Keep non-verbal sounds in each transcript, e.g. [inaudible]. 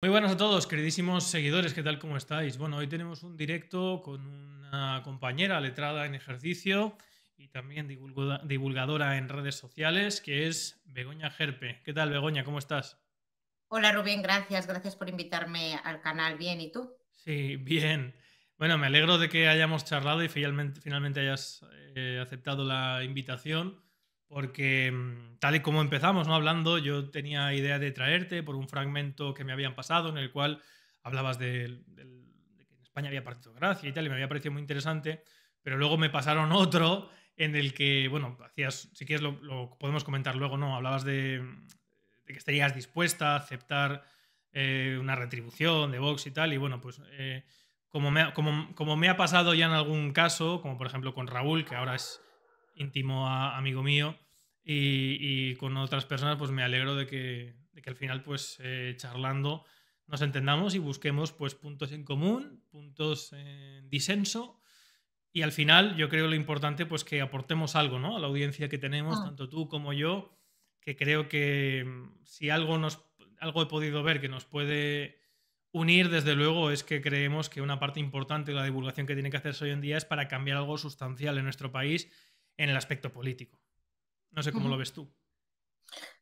Muy buenas a todos, queridísimos seguidores, ¿qué tal? ¿Cómo estáis? Bueno, hoy tenemos un directo con una compañera letrada en ejercicio y también divulgadora en redes sociales, que es Begoña Gerpe. ¿Qué tal, Begoña? ¿Cómo estás? Hola, Rubén, gracias. Gracias por invitarme al canal. Bien, ¿y tú? Sí, bien. Bueno, me alegro de que hayamos charlado y finalmente, hayas eh, aceptado la invitación porque mm, tal y como empezamos ¿no? hablando, yo tenía idea de traerte por un fragmento que me habían pasado en el cual hablabas de, que en España había partido Gracia y tal, y me había parecido muy interesante, pero luego me pasaron [laughs] otro en el que, bueno, hacías, si quieres lo, podemos comentar luego, ¿no? Hablabas de, que estarías dispuesta a aceptar eh, una retribución de Vox y tal, y bueno, pues... Eh, como me, ha, como, como me ha pasado ya en algún caso, como por ejemplo con Raúl, que ahora es íntimo amigo mío, y, con otras personas, pues me alegro de que, que al final, pues eh, charlando, nos entendamos y busquemos pues puntos en común, puntos en disenso. Y al final, yo creo lo importante, pues que aportemos algo, ¿no? A la audiencia que tenemos, mm. tanto tú como yo, que creo que mm, si algo, nos, algo he podido ver que nos puede unir, desde luego, es que creemos que una parte importante de la divulgación que tiene que hacerse hoy en día es para cambiar algo sustancial en nuestro país en el aspecto político. No sé cómo lo ves tú.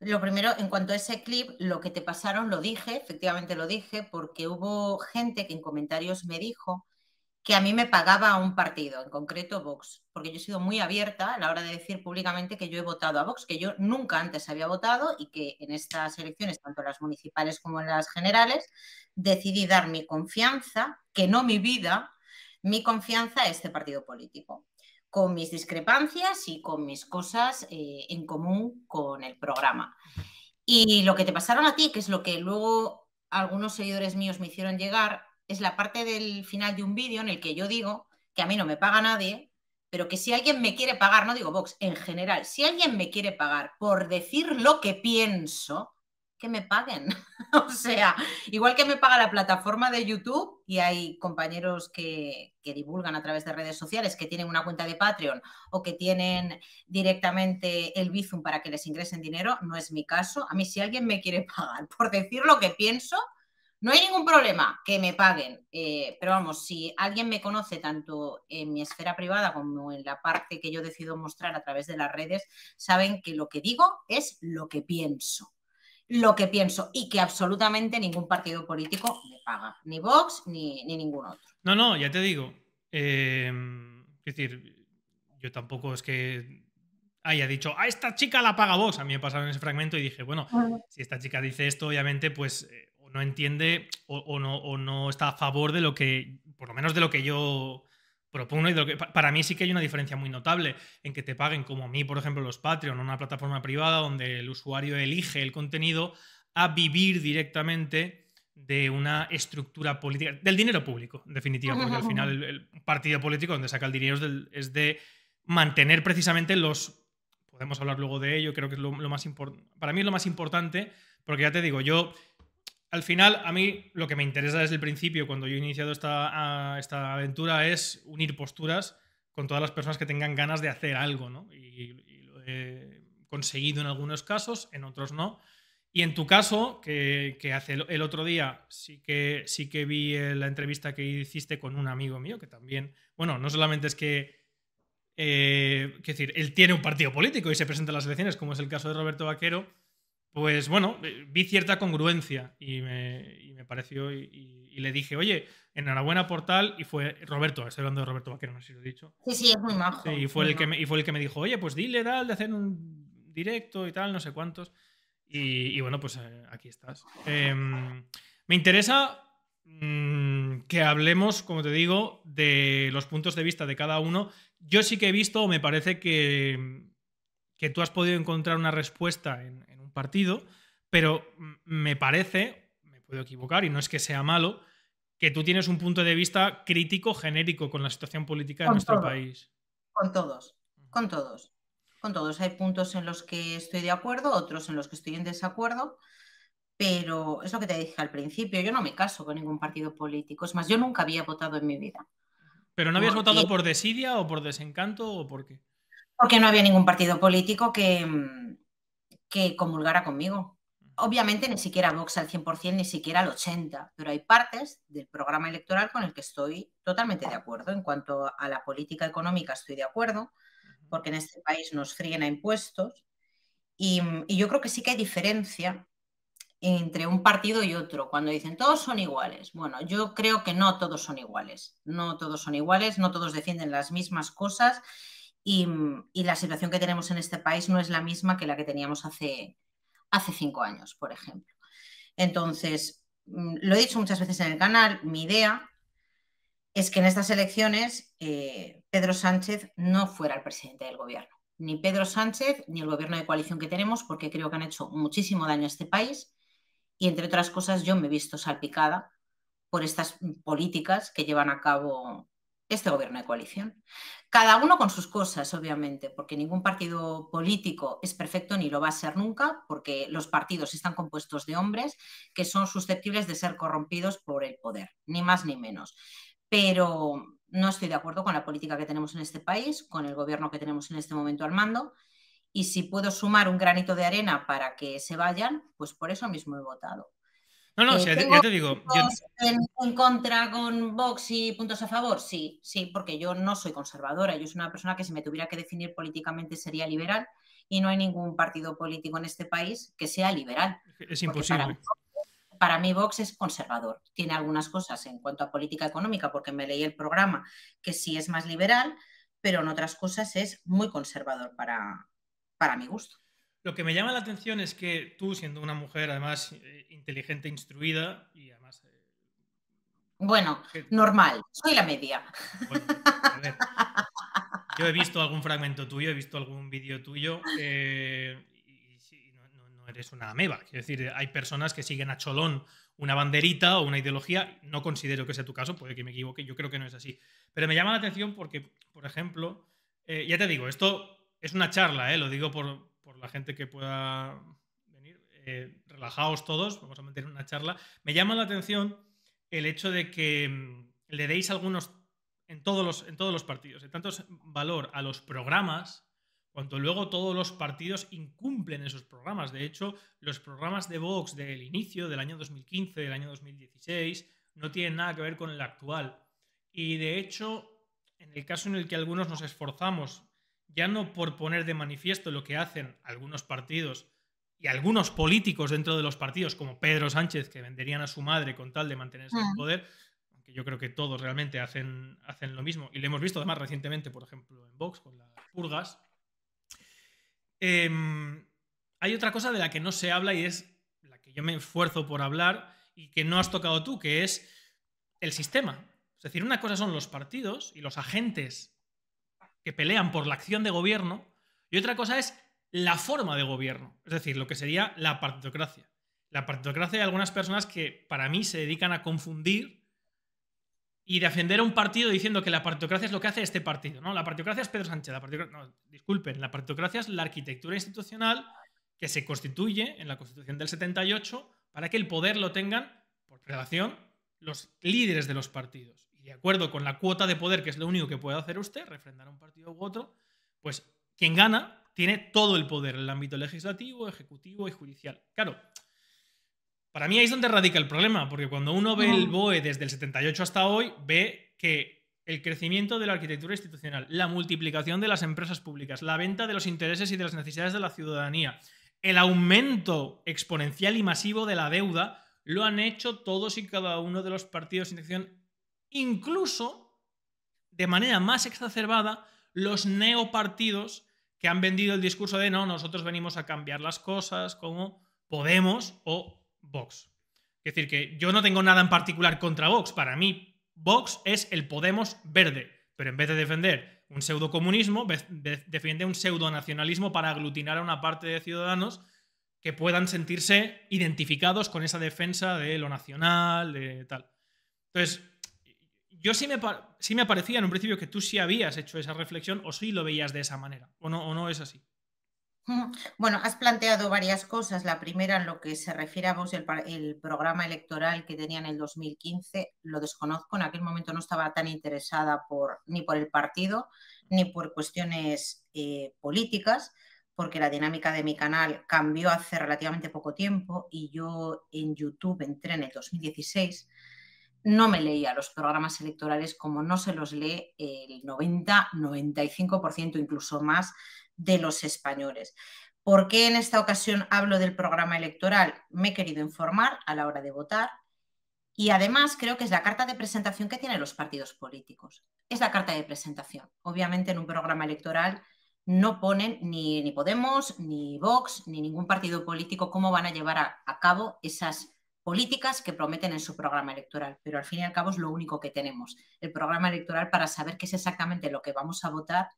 Lo primero, en cuanto a ese clip, lo que te pasaron lo dije, efectivamente lo dije, porque hubo gente que en comentarios me dijo que a mí me pagaba un partido, en concreto Vox, porque yo he sido muy abierta a la hora de decir públicamente que yo he votado a Vox, que yo nunca antes había votado y que en estas elecciones, tanto las municipales como en las generales, decidí dar mi confianza, que no mi vida, mi confianza a este partido político con mis discrepancias y con mis cosas eh, en común con el programa. Y lo que te pasaron a ti, que es lo que luego algunos seguidores míos me hicieron llegar, es la parte del final de un vídeo en el que yo digo que a mí no me paga nadie, pero que si alguien me quiere pagar, no digo Vox, en general, si alguien me quiere pagar por decir lo que pienso, que me paguen. [laughs] o sea, igual que me paga la plataforma de YouTube y hay compañeros que, que divulgan a través de redes sociales, que tienen una cuenta de Patreon o que tienen directamente el Bizum para que les ingresen dinero, no es mi caso. A mí si alguien me quiere [laughs] pagar por decir lo que pienso, no hay ningún problema que me paguen. Eh, pero vamos, si alguien me conoce tanto en mi esfera privada como en la parte que yo decido mostrar a través de las redes, saben que lo que digo es lo que pienso lo que pienso y que absolutamente ningún partido político me paga, ni Vox ni, ni ningún otro. No, no, ya te digo. Em, es decir, yo tampoco es que haya dicho, a esta chica la paga Vox. A mí me pasaron ese fragmento y dije, bueno, si esta chica dice esto, obviamente, pues eh, no entiende o, no, o no está a favor de lo que, por lo menos de lo que yo y lo que, para mí sí que hay una diferencia muy notable en que te paguen, como a mí, por ejemplo, los Patreon, una plataforma privada donde el usuario elige el contenido a vivir directamente de una estructura política, del dinero público, en definitiva, porque al final el, partido político donde saca el dinero es, de mantener precisamente los... Podemos hablar luego de ello, creo que es lo, lo más importante. Para mí es lo más importante, porque ya te digo, yo al final, a mí lo que me interesa desde el principio, cuando yo he iniciado esta, aventura, es unir posturas con todas las personas que tengan ganas de hacer algo, ¿no? Y, lo he conseguido en algunos casos, en otros no. Y en tu caso, que, hace el, otro día sí que, sí que vi eh, la entrevista que hiciste con un amigo mío, que también, bueno, no solamente es que, eh, decir, él tiene un partido político y se presenta a las elecciones, como es el caso de Roberto Vaquero, pues bueno, eh, vi cierta congruencia y me, pareció y, le dije, oye, enhorabuena por tal, y fue Roberto, estoy hablando de Roberto Vaquero, no sé si lo he dicho. Sí, sí, es muy majo. y, fue el que me, fue el que me dijo, oye, pues dile, tal, de hacer un directo y tal, no sé cuántos. Y, bueno, pues eh, aquí estás. Em, me interesa mm, que hablemos, como te digo, de los puntos de vista de cada uno. Yo sí que he visto, me parece que, que tú has podido encontrar una respuesta en partido, pero me parece, me puedo equivocar y no es que sea malo, que tú tienes un punto de vista crítico genérico con la situación política de nuestro país. Con todos, con todos, con todos. Hay puntos en los que estoy de acuerdo, otros en los que estoy en desacuerdo, pero es lo que te dije al principio, yo no me caso con ningún partido político, es más, yo nunca había votado en mi vida. ¿Pero no habías votado por desidia o por desencanto o por qué? Porque no había ningún partido político que, mm, que comulgara conmigo. Obviamente ni siquiera Vox al 100%, ni siquiera al 80%, pero hay partes del programa electoral con el que estoy totalmente de acuerdo. En cuanto a la política económica estoy de acuerdo, porque en este país nos fríen a impuestos. Y, mm, y yo creo que sí que hay diferencia entre un partido y otro, cuando dicen todos son iguales. Bueno, yo creo que no todos son iguales, no todos son iguales, no todos defienden las mismas cosas Mm, y, la situación que tenemos en este país no es la misma que la que teníamos hace, hace cinco años, por ejemplo. Entonces, mm, lo he dicho muchas veces en el canal, mi idea es que en estas elecciones eh, Pedro Sánchez no fuera el presidente del gobierno. Ni Pedro Sánchez ni el gobierno de coalición que tenemos, porque creo que han hecho muchísimo daño a este país y, entre otras cosas, yo me he visto salpicada por estas políticas que llevan a cabo este gobierno de coalición. Cada uno con sus cosas, obviamente, porque ningún partido político es perfecto ni lo va a ser nunca, porque los partidos están compuestos de hombres que son susceptibles de ser corrompidos por el poder, ni más ni menos. Pero no estoy de acuerdo con la política que tenemos en este país, con el gobierno que tenemos en este momento al mando, y si puedo sumar un granito de arena para que se vayan, pues por eso mismo he votado. No, no, eh, te digo. en, contra con Vox y puntos a favor? Sí, sí, porque yo no soy conservadora. Yo soy una persona que si me tuviera que definir políticamente sería liberal y no hay ningún partido político en este país que sea liberal. Es imposible. Para mí, para Vox es conservador. Tiene algunas cosas en cuanto a política económica, porque me leí el programa que sí es más liberal, pero en otras cosas es muy conservador para mi gusto. Lo que me llama la atención es que tú, siendo una mujer además eh, inteligente, instruida y además... Eh, bueno, normal, soy la media. a ver, [laughs] yo he visto algún fragmento tuyo, he visto algún vídeo tuyo eh, y, no, eres una ameba. es decir, hay personas que siguen a cholón una banderita o una ideología. No considero que sea tu caso, puede que me equivoque, yo creo que no es así. Pero me llama la atención porque, por ejemplo, ya te digo, esto es una charla, lo digo por la gente que pueda venir, eh, relajaos todos, vamos a mantener una charla. Me llama la atención el hecho de que mm, le deis algunos, en todos los, en todos los partidos, de tanto valor a los programas, cuanto luego todos los partidos incumplen esos programas. De hecho, los programas de Vox del inicio, del año 2015, del año 2016, no tienen nada que ver con el actual. Y de hecho, en el caso en el que algunos nos esforzamos ya no por poner de manifiesto lo que hacen algunos partidos y algunos políticos dentro de los partidos, como Pedro Sánchez, que venderían a su madre con tal de mantenerse en el mm. poder, aunque yo creo que todos realmente hacen, hacen lo mismo, y lo hemos visto además recientemente, por ejemplo, en Vox con las purgas. Em, hay otra cosa de la que no se habla y es la que yo me esfuerzo por hablar y que no has tocado tú, que es el sistema. Es decir, una cosa son los partidos y los agentes que pelean por la acción de gobierno y otra cosa es la forma de gobierno, es decir, lo que sería la partidocracia. La partidocracia de algunas personas que para mí se dedican a confundir y defender a un partido diciendo que la partidocracia es lo que hace este partido. No, la partidocracia es Pedro Sánchez. La disculpen, la partitocracia es la arquitectura institucional que se constituye en la Constitución del 78 para que el poder lo tengan por relación los líderes de los partidos de acuerdo con la cuota de poder, que es lo único que puede hacer usted, refrendar a un partido u otro, pues quien gana tiene todo el poder en el ámbito legislativo, ejecutivo y judicial. Claro, para mí ahí es donde radica el problema, porque cuando uno ve el BOE desde el 78 hasta hoy, ve que el crecimiento de la arquitectura institucional, la multiplicación de las empresas públicas, la venta de los intereses y de las necesidades de la ciudadanía, el aumento exponencial y masivo de la deuda, lo han hecho todos y cada uno de los partidos en incluso de manera más exacerbada los neopartidos que han vendido el discurso de no, nosotros venimos a cambiar las cosas como Podemos o Vox. Es decir, que yo no tengo nada en particular contra Vox. Para mí, Vox es el Podemos verde. Pero en vez de defender un pseudocomunismo, defiende un pseudonacionalismo para aglutinar a una parte de ciudadanos que puedan sentirse identificados con esa defensa de lo nacional, de tal. Entonces, yo sí me, sí me parecía en un principio que tú sí habías hecho esa reflexión o sí lo veías de esa manera, o no, o no es así. [laughs] Bueno, has planteado varias cosas. La primera, en lo que se refiere a vos, el, programa electoral que tenía en el 2015, lo desconozco. En aquel momento no estaba tan interesada por, ni por el partido ni por cuestiones eh, políticas, porque la dinámica de mi canal cambió hace relativamente poco tiempo y yo en YouTube entré en el 2016 no me leía los programas electorales como no se los lee el 90, 95%, incluso más de los españoles. ¿Por qué en esta ocasión hablo del programa electoral? Me he querido informar a la hora de votar y además creo que es la carta de presentación que tienen los partidos políticos. Es la carta de presentación. Obviamente en un programa electoral no ponen ni, ni Podemos, ni Vox, ni ningún partido político cómo van a llevar a, a cabo esas políticas que prometen en su programa electoral, pero al fin y al cabo es lo único que tenemos, el programa electoral para saber qué es exactamente lo que vamos a votar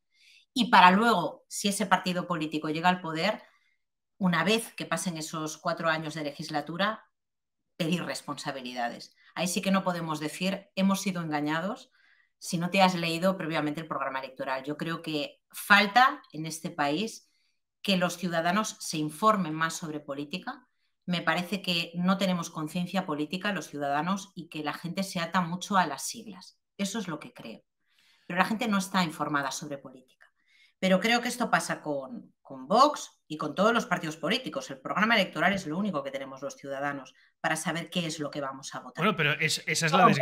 y para luego, si ese partido político llega al poder, una vez que pasen esos cuatro años de legislatura, pedir responsabilidades. Ahí sí que no podemos decir hemos sido engañados si no te has leído previamente el programa electoral. Yo creo que falta en este país que los ciudadanos se informen más sobre política, me parece que no tenemos conciencia política los ciudadanos y que la gente se ata mucho a las siglas. Eso es lo que creo. Pero la gente no está informada sobre política. Pero creo que esto pasa con, Vox y con todos los partidos políticos. El programa electoral es lo único que tenemos los ciudadanos para saber qué es lo que vamos a votar. Bueno, pero esa es la...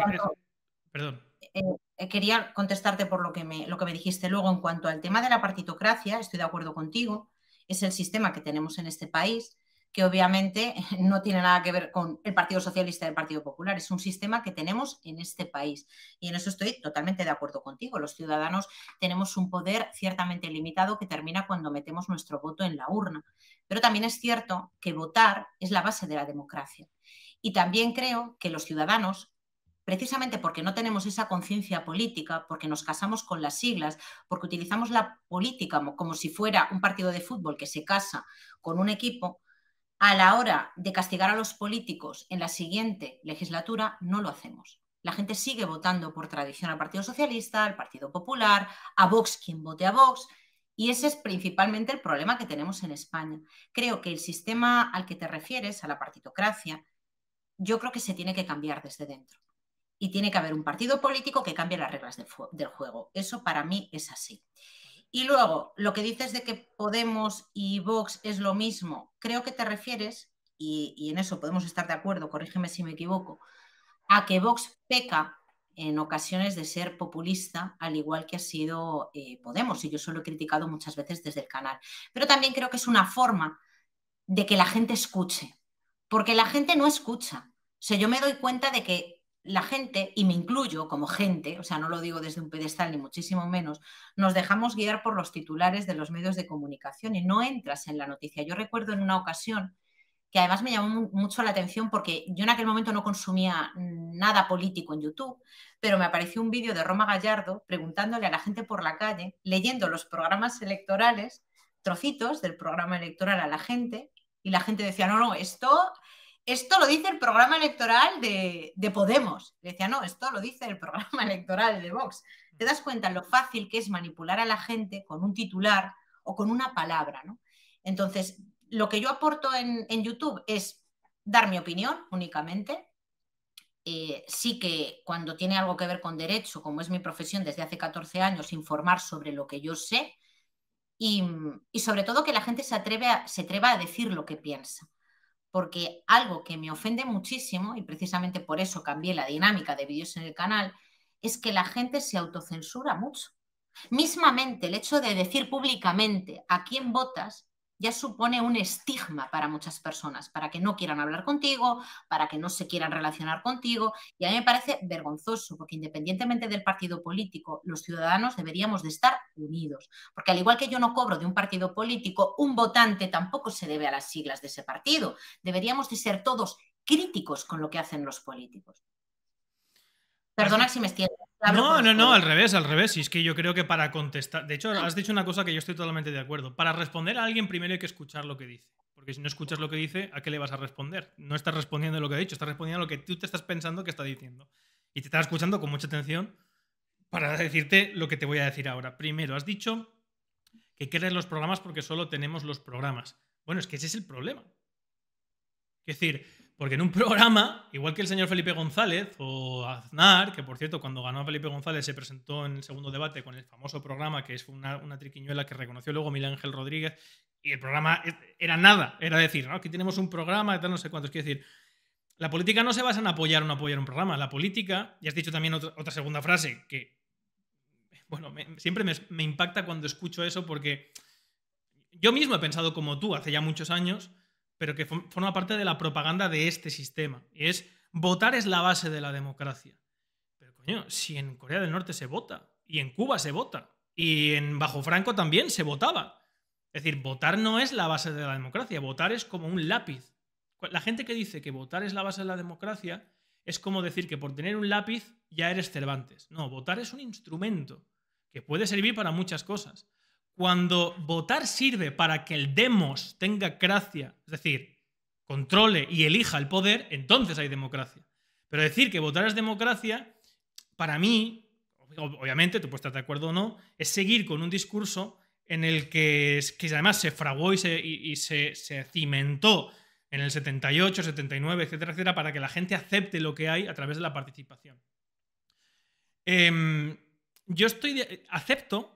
Perdón. Eh, eh, quería contestarte por lo que, me, lo que me dijiste luego en cuanto al tema de la partitocracia. Estoy de acuerdo contigo. Es el sistema que tenemos en este país que obviamente [laughs] no tiene nada que ver con el Partido Socialista y el Partido Popular. Es un sistema que tenemos en este país. Y en eso estoy totalmente de acuerdo contigo. Los ciudadanos tenemos un poder ciertamente limitado que termina cuando metemos nuestro voto en la urna. Pero también es cierto que votar es la base de la democracia. Y también creo que los ciudadanos precisamente porque no tenemos esa conciencia política, porque nos casamos con las siglas, porque utilizamos la política como, si fuera un partido de fútbol que se casa con un equipo, a la hora de castigar a los políticos en la siguiente legislatura, no lo hacemos. La gente sigue votando por tradición al Partido Socialista, al Partido Popular, a Vox quien vote a Vox. Y ese es principalmente el problema que tenemos en España. Creo que el sistema al que te refieres, a la partitocracia, yo creo que se tiene que cambiar desde dentro. Y tiene que haber un partido político que cambie las reglas del, del juego. Eso para mí es así. Y luego, lo que dices de que Podemos y Vox es lo mismo, creo que te refieres, y, en eso podemos estar de acuerdo, corrígeme si me equivoco, a que Vox peca en ocasiones de ser populista, al igual que ha sido eh, Podemos, y yo solo he criticado muchas veces desde el canal. Pero también creo que es una forma de que la gente escuche, porque la gente no escucha. O sea, yo me doy cuenta de que la gente, y me incluyo como gente, o sea, no lo digo desde un pedestal ni muchísimo menos, nos dejamos guiar por los titulares de los medios de comunicación y no entras en la noticia. Yo recuerdo en una ocasión que además me llamó mucho la atención porque yo en aquel momento no consumía nada político en YouTube, pero me apareció un vídeo de Roma Gallardo preguntándole a la gente por la calle, leyendo los programas electorales, trocitos del programa electoral a la gente, y la gente decía, no, no, esto esto lo dice el programa electoral de, Podemos. Le decía, no, esto lo dice el programa [laughs] electoral de Vox. Te das cuenta lo fácil que es manipular a la gente con un titular o con una palabra, Entonces, lo que yo aporto en, YouTube es dar mi opinión únicamente. Eh, sí que cuando tiene algo que ver con derecho, como es mi profesión desde hace 14 años, informar sobre lo que yo sé y, sobre todo que la gente se, atreve se atreva a decir lo que piensa porque algo que me ofende muchísimo, y precisamente por eso cambié la dinámica de vídeos en el canal, es que la gente se autocensura mucho. Mismamente el hecho de decir públicamente a quién votas ya supone un estigma para muchas personas, para que no quieran hablar contigo, para que no se quieran relacionar contigo. Y a mí me parece vergonzoso, porque independientemente del partido político, los ciudadanos deberíamos de estar unidos. Porque al igual que yo no cobro de un partido político, un votante tampoco se debe a las siglas de ese partido. Deberíamos de ser todos críticos con lo que hacen los políticos. Pues Perdona si me extiendo. No, no, no, al revés, al revés. Y es que yo creo que para contestar. De hecho, ah. has dicho una cosa que yo estoy totalmente de acuerdo. Para responder a alguien, primero hay que escuchar lo que dice. Porque si no escuchas lo que dice, ¿a qué le vas a responder? No estás respondiendo lo que ha dicho, estás respondiendo a lo que tú te estás pensando que está diciendo. Y te estás escuchando con mucha atención para decirte lo que te voy a decir ahora. Primero, has dicho que quieres los programas porque solo tenemos los programas. Bueno, es que ese es el problema. Es decir, porque en un [laughs] programa, igual que el señor Felipe González o Aznar, que por cierto, cuando ganó a Felipe González se presentó en el segundo debate con el famoso programa, que es una, triquiñuela que reconoció luego Milán Ángel Rodríguez, y el programa era nada, era decir, ah, aquí tenemos un programa y tal, no sé cuántos. Quiero decir, la política no se basa en apoyar o no apoyar un programa. La política, y has dicho también otra, segunda frase, que, bueno, siempre me, me impacta cuando escucho eso porque yo mismo he pensado como tú hace ya muchos años pero que forma parte de la propaganda de este sistema. es votar es la base de la democracia. Pero coño, si en Corea del Norte se vota, y en Cuba se vota, y en Bajo Franco también se votaba. Es decir, votar no es la base de la democracia, votar es como un lápiz. La gente que dice que votar es la base de la democracia es como decir que por tener un lápiz ya eres Cervantes. No, votar es un instrumento que puede servir para muchas cosas cuando votar sirve para que el demos tenga gracia, es decir, controle y elija el poder, entonces hay democracia. Pero decir que votar es democracia, para mí, obviamente, tú puedes estar de acuerdo o no, es seguir con un discurso en el que, además se fraguó y, se, cimentó en el 78, 79, etcétera, etcétera, para que la gente acepte lo que hay a través de la participación. Em, yo estoy acepto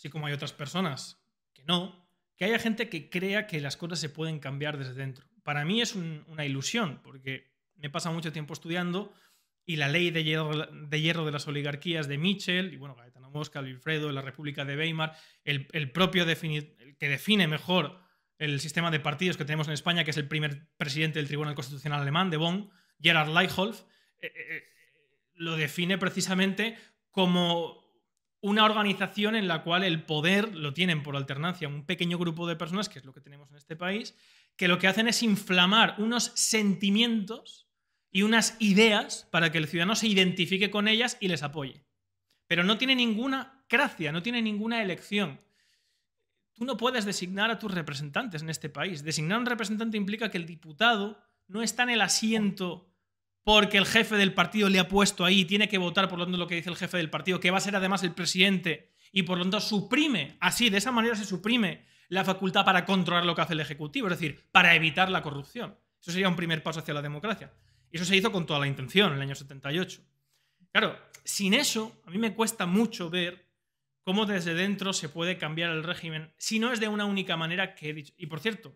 así como hay otras personas que no, que haya gente que crea que las cosas se pueden cambiar desde dentro. Para mí es una ilusión, porque me pasa mucho tiempo estudiando y la ley de hierro, de, hierro de las oligarquías de Mitchell, y bueno, Gaetano Mosca, Wilfredo, la República de Weimar, el, propio que define mejor el sistema de partidos que tenemos en España, que es el primer presidente del Tribunal Constitucional Alemán, de Bonn, Gerard Leiholf, eh, eh, eh, lo define precisamente como una organización en la cual el poder lo tienen por alternancia un pequeño grupo de personas, que es lo que tenemos en este país, que lo que hacen es inflamar unos sentimientos y unas ideas para que el ciudadano se identifique con ellas y les apoye. Pero no tiene ninguna gracia, no tiene ninguna elección. Tú no puedes designar a tus representantes en este país. Designar a un representante implica que el diputado no está en el asiento porque el jefe del partido le ha puesto ahí, tiene que votar por lo tanto lo que dice el jefe del partido, que va a ser además el presidente, y por lo tanto suprime, así, de esa manera se suprime la facultad para controlar lo que hace el Ejecutivo, es decir, para evitar la corrupción. Eso sería un primer paso hacia la democracia. Y eso se hizo con toda la intención en el año 78. Claro, sin eso, a mí me cuesta mucho ver cómo desde dentro se puede cambiar el régimen, si no es de una única manera que he dicho. Y por cierto,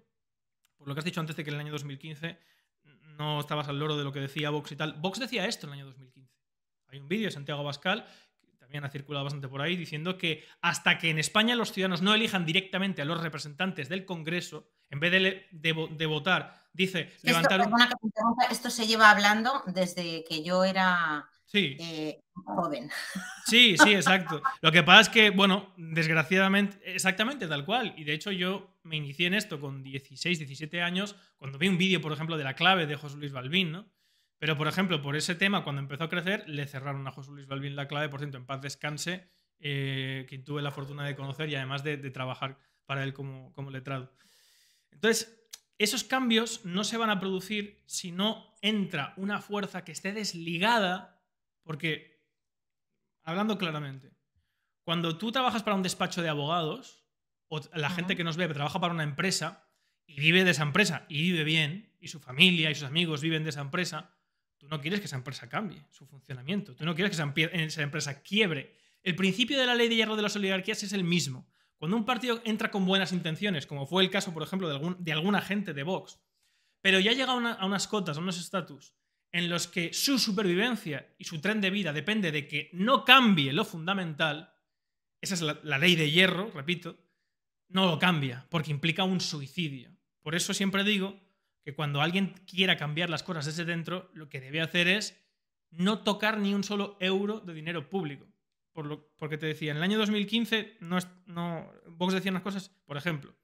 por lo que has dicho antes de que en el año 2015 no estabas al loro de lo que decía Vox y tal. Vox decía esto en el año 2015. Hay un vídeo de Santiago Bascal, que también ha circulado bastante por ahí, diciendo que hasta que en España los ciudadanos no elijan directamente a los representantes del Congreso, en vez de, de, votar, dice esto, levantar esto se lleva hablando desde que yo era sí. Eh, joven. Sí, sí, exacto. Lo que pasa es que, bueno, desgraciadamente, exactamente tal cual. Y de hecho yo me inicié en esto con 16, 17 años, cuando vi un vídeo, por ejemplo, de la clave de José Luis Balbín, ¿no? Pero, por ejemplo, por ese tema, cuando empezó a crecer, le cerraron a José Luis Balbín la clave, por cierto, en paz descanse, eh, que tuve la fortuna de conocer y además de, trabajar para él como, como letrado. Entonces, esos cambios no se van a producir si no entra una fuerza que esté desligada, porque hablando claramente, cuando tú trabajas para un despacho de abogados, o la gente que nos ve trabaja para una empresa y vive de esa empresa y vive bien, y su familia y sus amigos viven de esa empresa, tú no quieres que esa empresa cambie su funcionamiento, tú no quieres que esa, eh, empresa quiebre. El principio de la ley de hierro de las oligarquías es el mismo. Cuando un partido entra con buenas intenciones, como fue el caso, por ejemplo, de, algún, de alguna gente de Vox, pero ya llega a unas cotas, a unos estatus, en los que su supervivencia y su tren de vida depende de que no cambie lo fundamental, esa es la, ley de hierro, repito, no lo cambia, porque implica un suicidio. Por eso siempre digo que cuando alguien quiera cambiar las cosas desde dentro, lo que debe hacer es no tocar ni un solo euro de dinero público. Por lo, porque te decía, en el año 2015 no, no, Vox decía unas cosas, por ejemplo,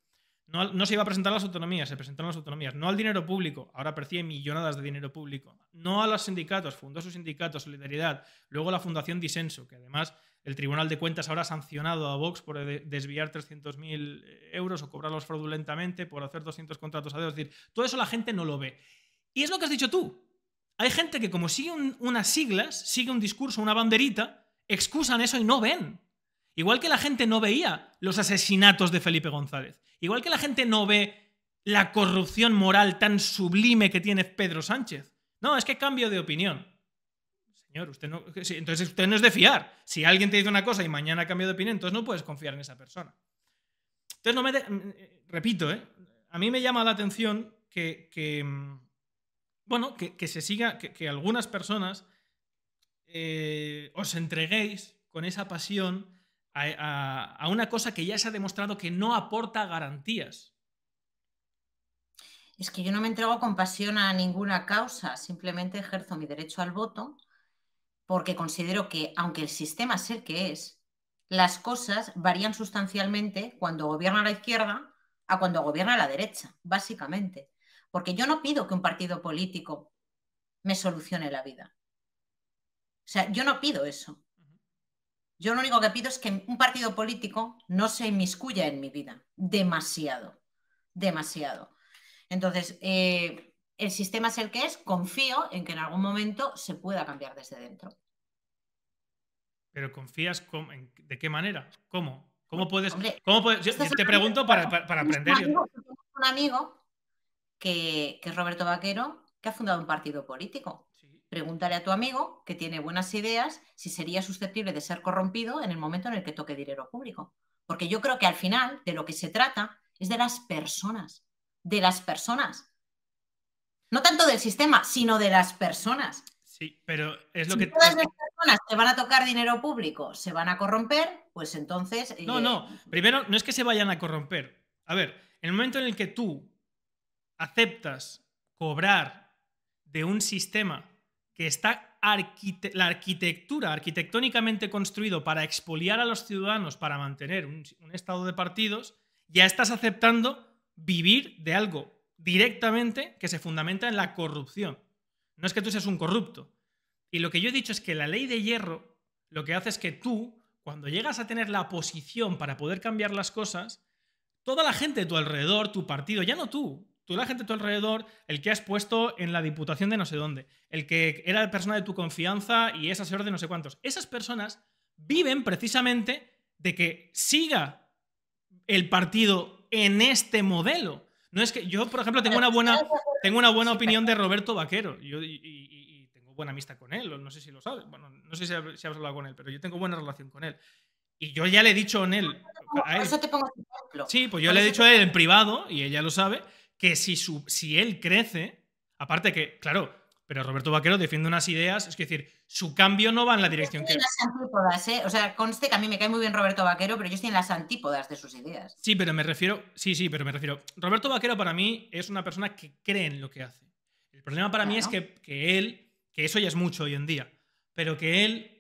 no, se iba a presentar las autonomías, se presentaron las autonomías. No al dinero público, ahora percibe millonadas de dinero público. No a los sindicatos, fundó su sindicato, Solidaridad. Luego la Fundación Disenso, que además el Tribunal de Cuentas ahora ha sancionado a Vox por desviar 300.000 eh, euros o cobrarlos fraudulentamente por hacer 200 contratos a Es decir, todo eso la gente no lo ve. Y es lo que has dicho tú. Hay gente que como sigue unas siglas, sigue un discurso, una banderita, excusan eso y no ven Igual que la gente no veía los asesinatos de Felipe González. Igual que la gente no ve la corrupción moral tan sublime que tiene Pedro Sánchez. No, es que cambio de opinión. Señor, usted no, entonces usted no es de fiar. Si alguien te dice una cosa y mañana cambio de opinión, entonces no puedes confiar en esa persona. Entonces, no me mm, repito, ¿eh? a mí me llama la atención que, mm, bueno, que, se siga, que, algunas personas eh, os entreguéis con esa pasión a, una cosa que ya se ha demostrado que no aporta garantías. Es que yo no me entrego con pasión a ninguna causa, simplemente ejerzo mi derecho al voto porque considero que, aunque el sistema sea el que es, las cosas varían sustancialmente cuando gobierna la izquierda a cuando gobierna la derecha, básicamente. Porque yo no pido que un partido político me solucione la vida. O sea, yo no pido eso. Yo lo único que pido es que un partido político no se inmiscuya en mi vida. Demasiado. Demasiado. Entonces, eh, el sistema es el que es. Confío en que en algún momento se pueda cambiar desde dentro. Pero confías de qué manera? ¿Cómo? ¿Cómo pues, puedes? ¿cómo puedes yo, te pregunto para, para, aprender. Un amigo, un amigo que, que es Roberto Vaquero, que ha fundado un partido político Pregúntale a tu amigo que tiene buenas ideas si sería susceptible de ser corrompido en el momento en el que toque dinero público. Porque yo creo que al final de lo que se trata es de las personas, de las personas. No tanto del sistema, sino de las personas. Sí, pero es lo si que... Todas las personas que van a tocar dinero público, se van a corromper, pues entonces... No, eh, no, primero no es que se vayan a corromper. A ver, en el momento en el que tú aceptas cobrar de un sistema que está la arquitectura arquitectónicamente construido para expoliar a los ciudadanos para mantener un, un, estado de partidos, ya estás aceptando vivir de algo directamente que se fundamenta en la corrupción. No es que tú seas un corrupto. Y lo que yo he dicho es que la ley de hierro lo que hace es que tú, cuando llegas a tener la posición para poder cambiar las cosas, toda la gente de tu alrededor, tu partido, ya no tú, la gente a tu alrededor, el que has puesto en la diputación de no sé dónde, el que era la persona de tu confianza y esa señora de no sé cuántos. Esas personas viven precisamente de que siga el partido en este modelo. No es que yo, por ejemplo, tengo una buena, tengo una buena opinión de Roberto Vaquero yo, y, tengo buena amistad con él, no sé si lo sabes, bueno, no sé si, has hablado con él, pero yo tengo buena relación con él. Y yo ya le he dicho en él. A él. Eso te pongo este ejemplo. Sí, pues yo le he dicho a él en privado, y ella lo sabe, que si, si él crece, aparte que, claro, pero Roberto Vaquero defiende unas ideas, es decir, su cambio no va en la dirección que. En las antípodas, ¿eh? O sea, conste que a mí me cae muy bien Roberto Vaquero, pero yo tienen las antípodas de sus ideas. Sí, pero me refiero. Sí, sí, pero me refiero. Roberto Vaquero para mí es una persona que cree en lo que hace. El problema para mí es que, que él, que eso ya es mucho hoy en día, pero que él.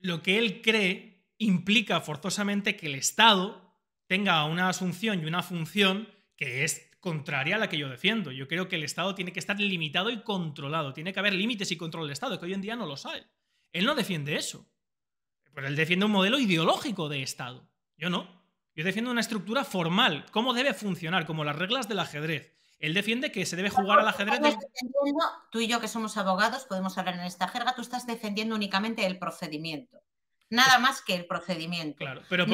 Lo que él cree implica forzosamente que el Estado tenga una asunción y una función que es contraria a la que yo defiendo. Yo creo que el Estado tiene que estar limitado y controlado. Tiene que haber límites y control del Estado, que hoy en día no lo sabe. Él no defiende eso. Pero él defiende un modelo ideológico de Estado. Yo no. Yo defiendo una estructura formal, cómo debe funcionar, como las reglas del ajedrez. Él defiende que se debe jugar al ajedrez. Tú y yo, que somos abogados, podemos hablar en esta jerga. Tú estás defendiendo únicamente el procedimiento. Nada más que el procedimiento. Claro, pero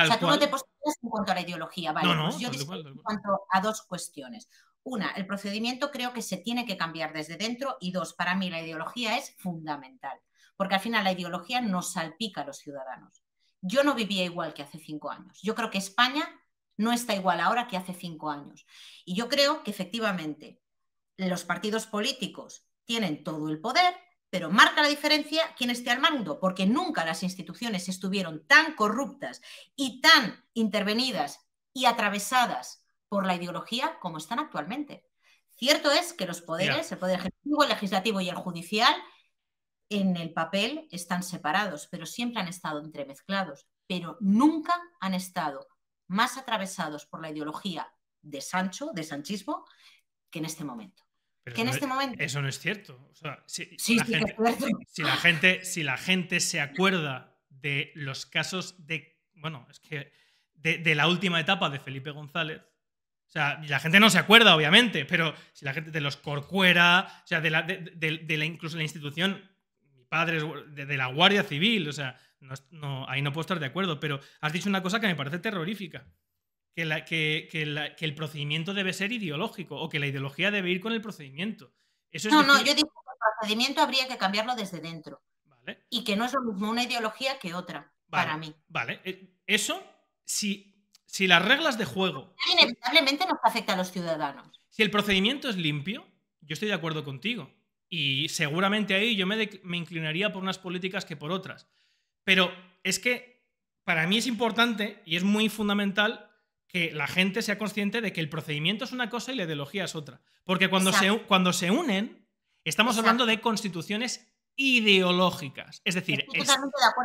o sea, tú no te posicionas en cuanto a la ideología, ¿vale? Pues yo digo en cuanto a dos cuestiones. Una, el procedimiento creo que se tiene que cambiar desde dentro y dos, para mí la ideología es fundamental, porque al final la ideología nos salpica a los ciudadanos. Yo no vivía igual que hace cinco años. Yo creo que España no está igual ahora que hace cinco años. Y yo creo que efectivamente los partidos políticos tienen todo el poder, pero marca la diferencia quién esté al mando, porque nunca las instituciones estuvieron tan corruptas y tan intervenidas y atravesadas por la ideología como están actualmente. Cierto es que los poderes, el poder ejecutivo, el legislativo y el judicial, en el papel están separados, pero siempre han estado entremezclados, pero nunca han estado más atravesados por la ideología de Sancho, de Sanchismo, que en este momento que en este momento. Eso no es cierto. si, la gente, si, la gente, se acuerda de los casos de. Bueno, es que. De, la última etapa de Felipe González. O sea, la gente no se acuerda, obviamente, pero si la gente de los Corcuera, o sea, de la, de, la incluso la institución, mi padre de, la Guardia Civil, o sea, no, ahí no puedo estar de acuerdo, pero has dicho una cosa que me parece terrorífica que, el procedimiento debe ser ideológico o que la ideología debe ir con el procedimiento. no, no, yo digo que el procedimiento habría que cambiarlo desde dentro. Y que no es lo mismo una ideología que otra, para mí. Vale, eh, eso si, si las reglas de juego... Inevitablemente nos afecta a los ciudadanos. Si el procedimiento es limpio, yo estoy de acuerdo contigo. Y seguramente ahí yo me, me inclinaría por unas políticas que por otras. Pero es que para mí es importante y es muy fundamental que la gente sea consciente de que el procedimiento es una cosa y la ideología es otra. Porque cuando, se, cuando se unen, estamos hablando de constituciones ideológicas. Es decir,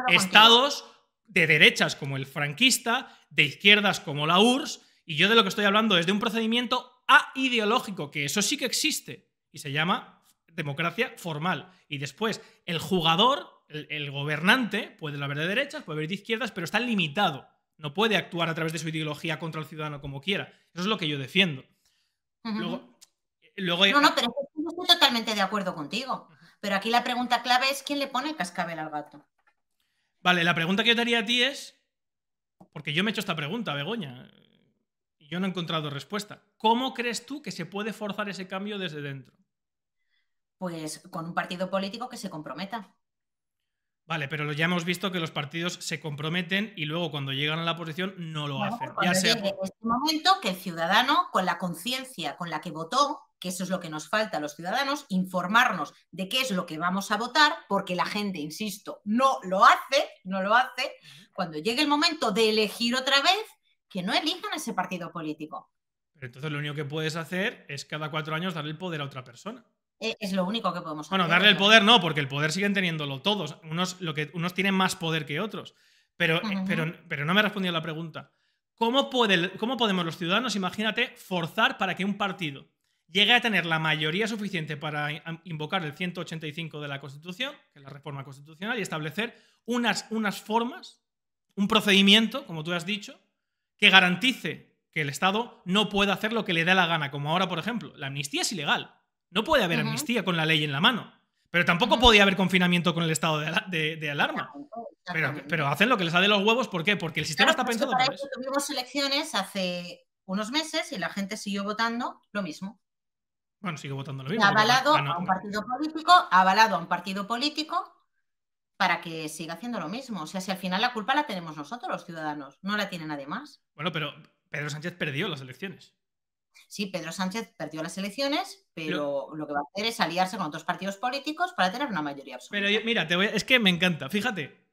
estados de derechas como el franquista, de izquierdas como la URSS, y yo de lo que estoy hablando es de un procedimiento a-ideológico, que eso sí que existe, y se llama democracia formal. Y después, el jugador, el, el gobernante, puede haber de derechas, puede haber de izquierdas, pero está limitado no puede actuar a través de su ideología contra el ciudadano como quiera. Eso es lo que yo defiendo. luego, No, no, pero estoy totalmente de acuerdo contigo. Pero aquí la pregunta clave es quién le pone el cascabel al gato. Vale, la pregunta que yo te haría a ti es, porque yo me he hecho esta pregunta, Begoña, y yo no he encontrado respuesta. ¿Cómo crees tú que se puede forzar ese cambio desde dentro? Pues con un partido político que se comprometa. Vale, pero ya hemos visto que los partidos se comprometen y luego cuando llegan a la posición no lo hacen. Ya sea... En este momento que el ciudadano, con la conciencia con la que votó, que eso es lo que nos falta a los ciudadanos, informarnos de qué es lo que vamos a votar, porque la gente, insisto, no lo hace, no lo hace, cuando llegue el momento de elegir otra vez, que no elijan ese partido político. entonces lo único que puedes hacer es cada cuatro años darle el poder a otra persona. Eh, es lo único que podemos hacer. Bueno, darle el poder no, porque el poder siguen teniéndolo todos. Unos, lo que, unos tienen más poder que otros. Pero, eh, pero, pero no me ha respondido la pregunta. ¿Cómo, puede, ¿Cómo podemos los ciudadanos, imagínate, forzar para que un partido llegue a tener la mayoría suficiente para invocar el 185 de la Constitución, que es la reforma constitucional, y establecer unas, unas formas, un procedimiento, como tú has dicho, que garantice que el Estado no pueda hacer lo que le dé la gana, como ahora, por ejemplo, la amnistía es ilegal. No puede haber amnistía con la ley en la mano. Pero tampoco podía haber confinamiento con el estado de, alarma. Pero, hacen lo que les sale los huevos, ¿por qué? Porque el sistema está pues pensado Tuvimos elecciones hace unos meses y la gente siguió votando lo mismo. Bueno, sigue votando lo mismo. Avalado a un partido político, avalado a un partido político para que siga haciendo lo mismo. O sea, si al final la culpa la tenemos nosotros, los ciudadanos, no la tiene nadie más. Bueno, pero Pedro Sánchez perdió las elecciones. Sí, Pedro Sánchez perdió las elecciones, pero, lo que va a hacer es aliarse con otros partidos políticos para tener una mayoría absoluta. Pero mira, es que me encanta, fíjate.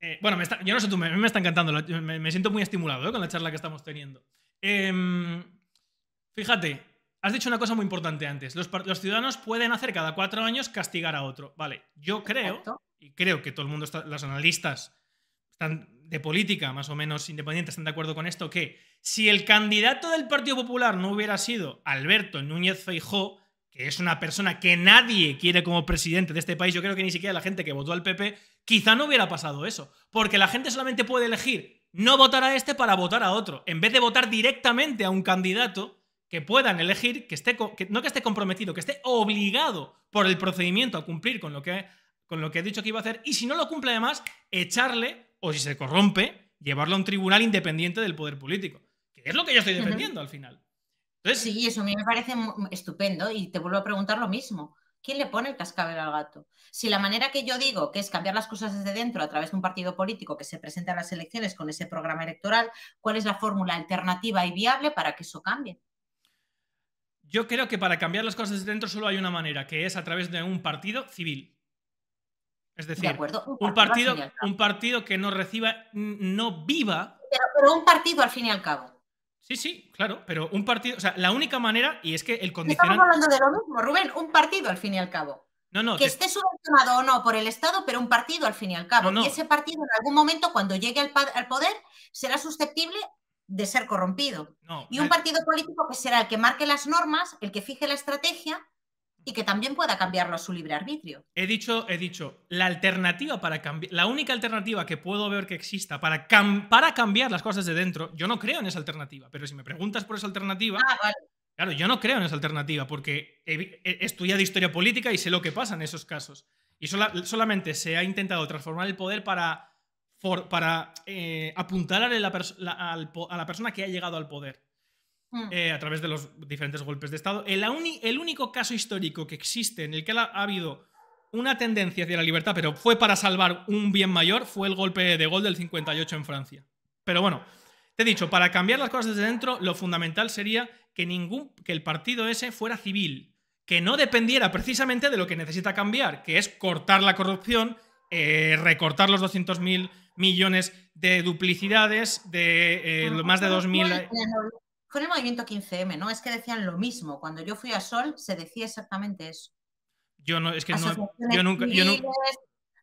Eh, bueno, yo no sé tú, me, me está encantando, me, siento muy estimulado eh, con la charla que estamos teniendo. Em, fíjate, has dicho una cosa muy importante antes. Los, ciudadanos pueden hacer cada cuatro años castigar a otro. Vale, yo creo, y creo que todo el mundo, está, los analistas, están de política más o menos independiente están de acuerdo con esto, que si el candidato del Partido Popular no hubiera sido Alberto Núñez Feijóo, que es una persona que nadie quiere como presidente de este país, yo creo que ni siquiera la gente que votó al PP, quizá no hubiera pasado eso, porque la gente solamente puede elegir no votar a este para votar a otro, en vez de votar directamente a un candidato que puedan elegir, que esté, no que esté comprometido, que esté obligado por el procedimiento a cumplir con lo, que, con lo que he dicho que iba a hacer, y si no lo cumple además, echarle o si se corrompe, llevarlo a un tribunal independiente del poder político, que es lo que yo estoy defendiendo al final. sí, eso a mí me parece estupendo y te vuelvo a preguntar lo mismo. ¿Quién le pone el cascabel al gato? Si la manera que yo digo, que es cambiar las cosas desde dentro a través de un partido político que se presenta a las elecciones con ese programa electoral, ¿cuál es la fórmula alternativa y viable para que eso cambie? Yo creo que para cambiar las cosas desde dentro solo hay una manera, que es a través de un partido civil. Es decir, un, partido, un partido que no reciba, no viva. Pero, un partido al fin y al cabo. Sí, sí, claro, pero un partido, o sea, la única manera, y es que el condicionante... Estamos hablando de lo mismo, Rubén, un partido al fin y al cabo. No, no, que esté subvencionado o no por el Estado, pero un partido al fin y al cabo. y ese partido en algún momento, cuando llegue al, al poder, será susceptible de ser corrompido. y un eh partido político que será el que marque las normas, el que fije la estrategia y que también pueda cambiarlo a su libre arbitrio. He dicho, he dicho, la alternativa para cambiar, la única alternativa que puedo ver que exista para, para cambiar las cosas de dentro, yo no creo en esa alternativa, pero si me preguntas por esa alternativa, ah, claro, yo no creo en esa alternativa porque he, estudiado historia política y sé lo que pasa en esos casos. Y solamente se ha intentado transformar el poder para, eh, apuntar para a la persona que ha llegado al poder. Mm. Eh, a través de los diferentes golpes de Estado. El, único caso histórico que existe en el que ha, habido una tendencia hacia la libertad, pero fue para salvar un bien mayor, fue el golpe de gol del 58 en Francia. Pero bueno, te he dicho, para cambiar las cosas desde dentro, lo fundamental sería que, ningún, que el partido ese fuera civil, que no dependiera precisamente de lo que necesita cambiar, que es cortar la corrupción, eh, recortar los 200.000 millones de duplicidades, de eh, más de 2.000 fue en el movimiento 15M, ¿no? Es que decían lo mismo. Cuando yo fui a Sol se decía exactamente eso. Yo no, es que no, yo nunca,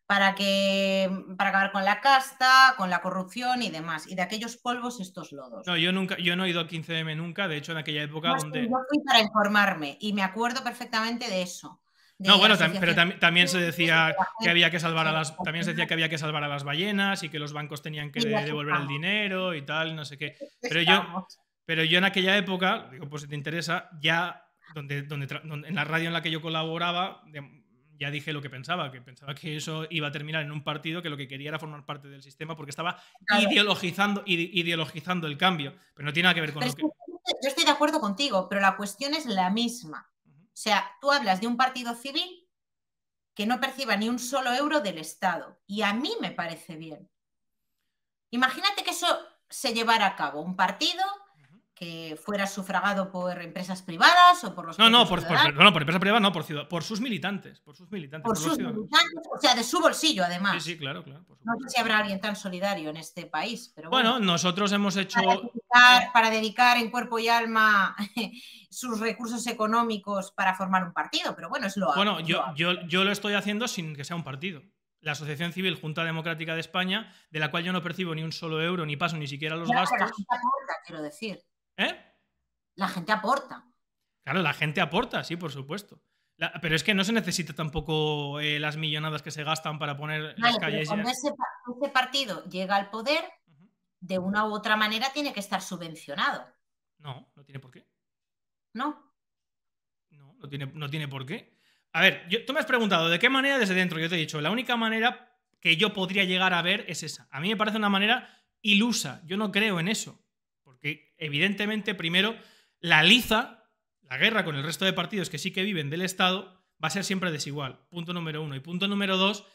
Para, que, para acabar con la casta, con la corrupción y demás. Y de aquellos polvos, estos lodos. No, yo nunca, yo no he ido al 15M nunca, de hecho, en aquella época donde. Yo fui para informarme y me acuerdo perfectamente de eso. no, bueno, pero también se decía que había que salvar a las. También se decía que había que salvar a las ballenas y que los bancos tenían que devolver el dinero y tal, no sé qué. Pero yo, pero yo en aquella época, digo, pues si te interesa, ya donde, en la radio en la que yo colaboraba, ya dije lo que pensaba, que pensaba que eso iba a terminar en un partido que lo que quería era formar parte del sistema porque estaba ideologizando, ideologizando el cambio, pero no tiene nada que ver con lo que... Yo estoy de acuerdo contigo, pero la cuestión es la misma. O sea, tú hablas de un partido civil que no perciba ni un solo euro del Estado. Y a mí me parece bien. Imagínate que eso se llevara a cabo, un partido fuera sufragado por empresas privadas o por los. No, no por, empresas privadas, no, por, por sus militantes. Por sus militantes. o sea, de su bolsillo, además. Sí, sí, claro, claro. no sé si habrá alguien tan solidario en este país, pero bueno. nosotros hemos hecho. Para dedicar, en cuerpo y alma [laughs] sus recursos económicos para formar un partido, pero bueno, es lo. Bueno, yo, lo yo, yo lo estoy haciendo sin que sea un partido la Asociación Civil Junta Democrática de España, de la cual yo no percibo ni un solo euro, ni paso ni siquiera los gastos. quiero decir. ¿Eh? La gente aporta. Claro, la gente aporta, sí, por supuesto. pero es que no se necesita tampoco eh, las millonadas que se gastan para poner las calles. cuando ese, partido llega al poder, de una u otra manera tiene que estar subvencionado. No, no tiene por qué. No. No, no tiene, no tiene por qué. A ver, tú me has preguntado de qué manera desde dentro. Yo te he dicho, la única manera que yo podría llegar a ver es esa. A mí me parece una manera ilusa. Yo no creo en eso que evidentemente primero la liza, la guerra con el resto de partidos que sí que viven del Estado, va a ser siempre desigual. Punto número uno. Y punto número dos,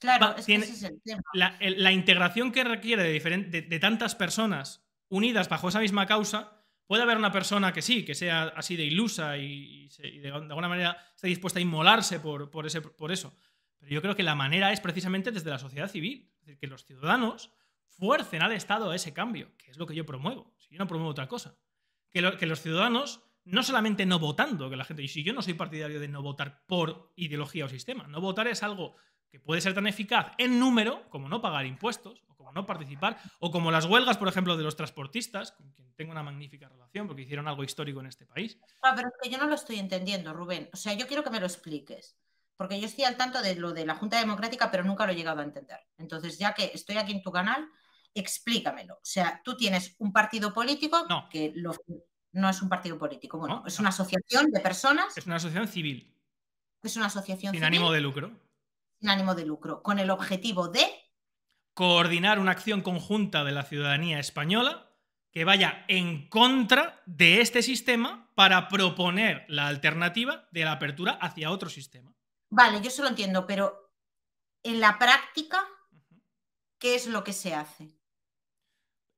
claro, es que ese es el tema. La, integración que requiere de, tantas personas unidas bajo esa misma causa, puede haber una persona que sí, que sea así de ilusa y, de, alguna manera esté dispuesta a inmolarse por, ese, por eso. Pero yo creo que la manera es precisamente desde la sociedad civil, es decir, que los ciudadanos fuercen al Estado a ese cambio, que es lo que yo promuevo. Si yo no promuevo otra cosa. Que, los ciudadanos, no solamente no votando, que la gente, y si yo no soy partidario de no votar por ideología o sistema, no votar es algo que puede ser tan eficaz en número como no pagar impuestos, o como no participar, o como las huelgas, por ejemplo, de los transportistas, con quien tengo una magnífica relación porque hicieron algo histórico en este país. Ah, pero es que yo no lo estoy entendiendo, Rubén. O sea, yo quiero que me lo expliques, porque yo estoy al tanto de lo de la Junta Democrática, pero nunca lo he llegado a entender. Entonces, ya que estoy aquí en tu canal, explícamelo. O sea, tú tienes un partido político que no es un partido político, bueno, es una asociación de personas. Es una asociación civil. Es una asociación sin civil. Sin ánimo de lucro. Sin ánimo de lucro, con el objetivo de... Coordinar una acción conjunta de la ciudadanía española que vaya en contra de este sistema para proponer la alternativa de la apertura hacia otro sistema. Vale, yo se lo entiendo, pero en la práctica, ¿qué es lo que se hace?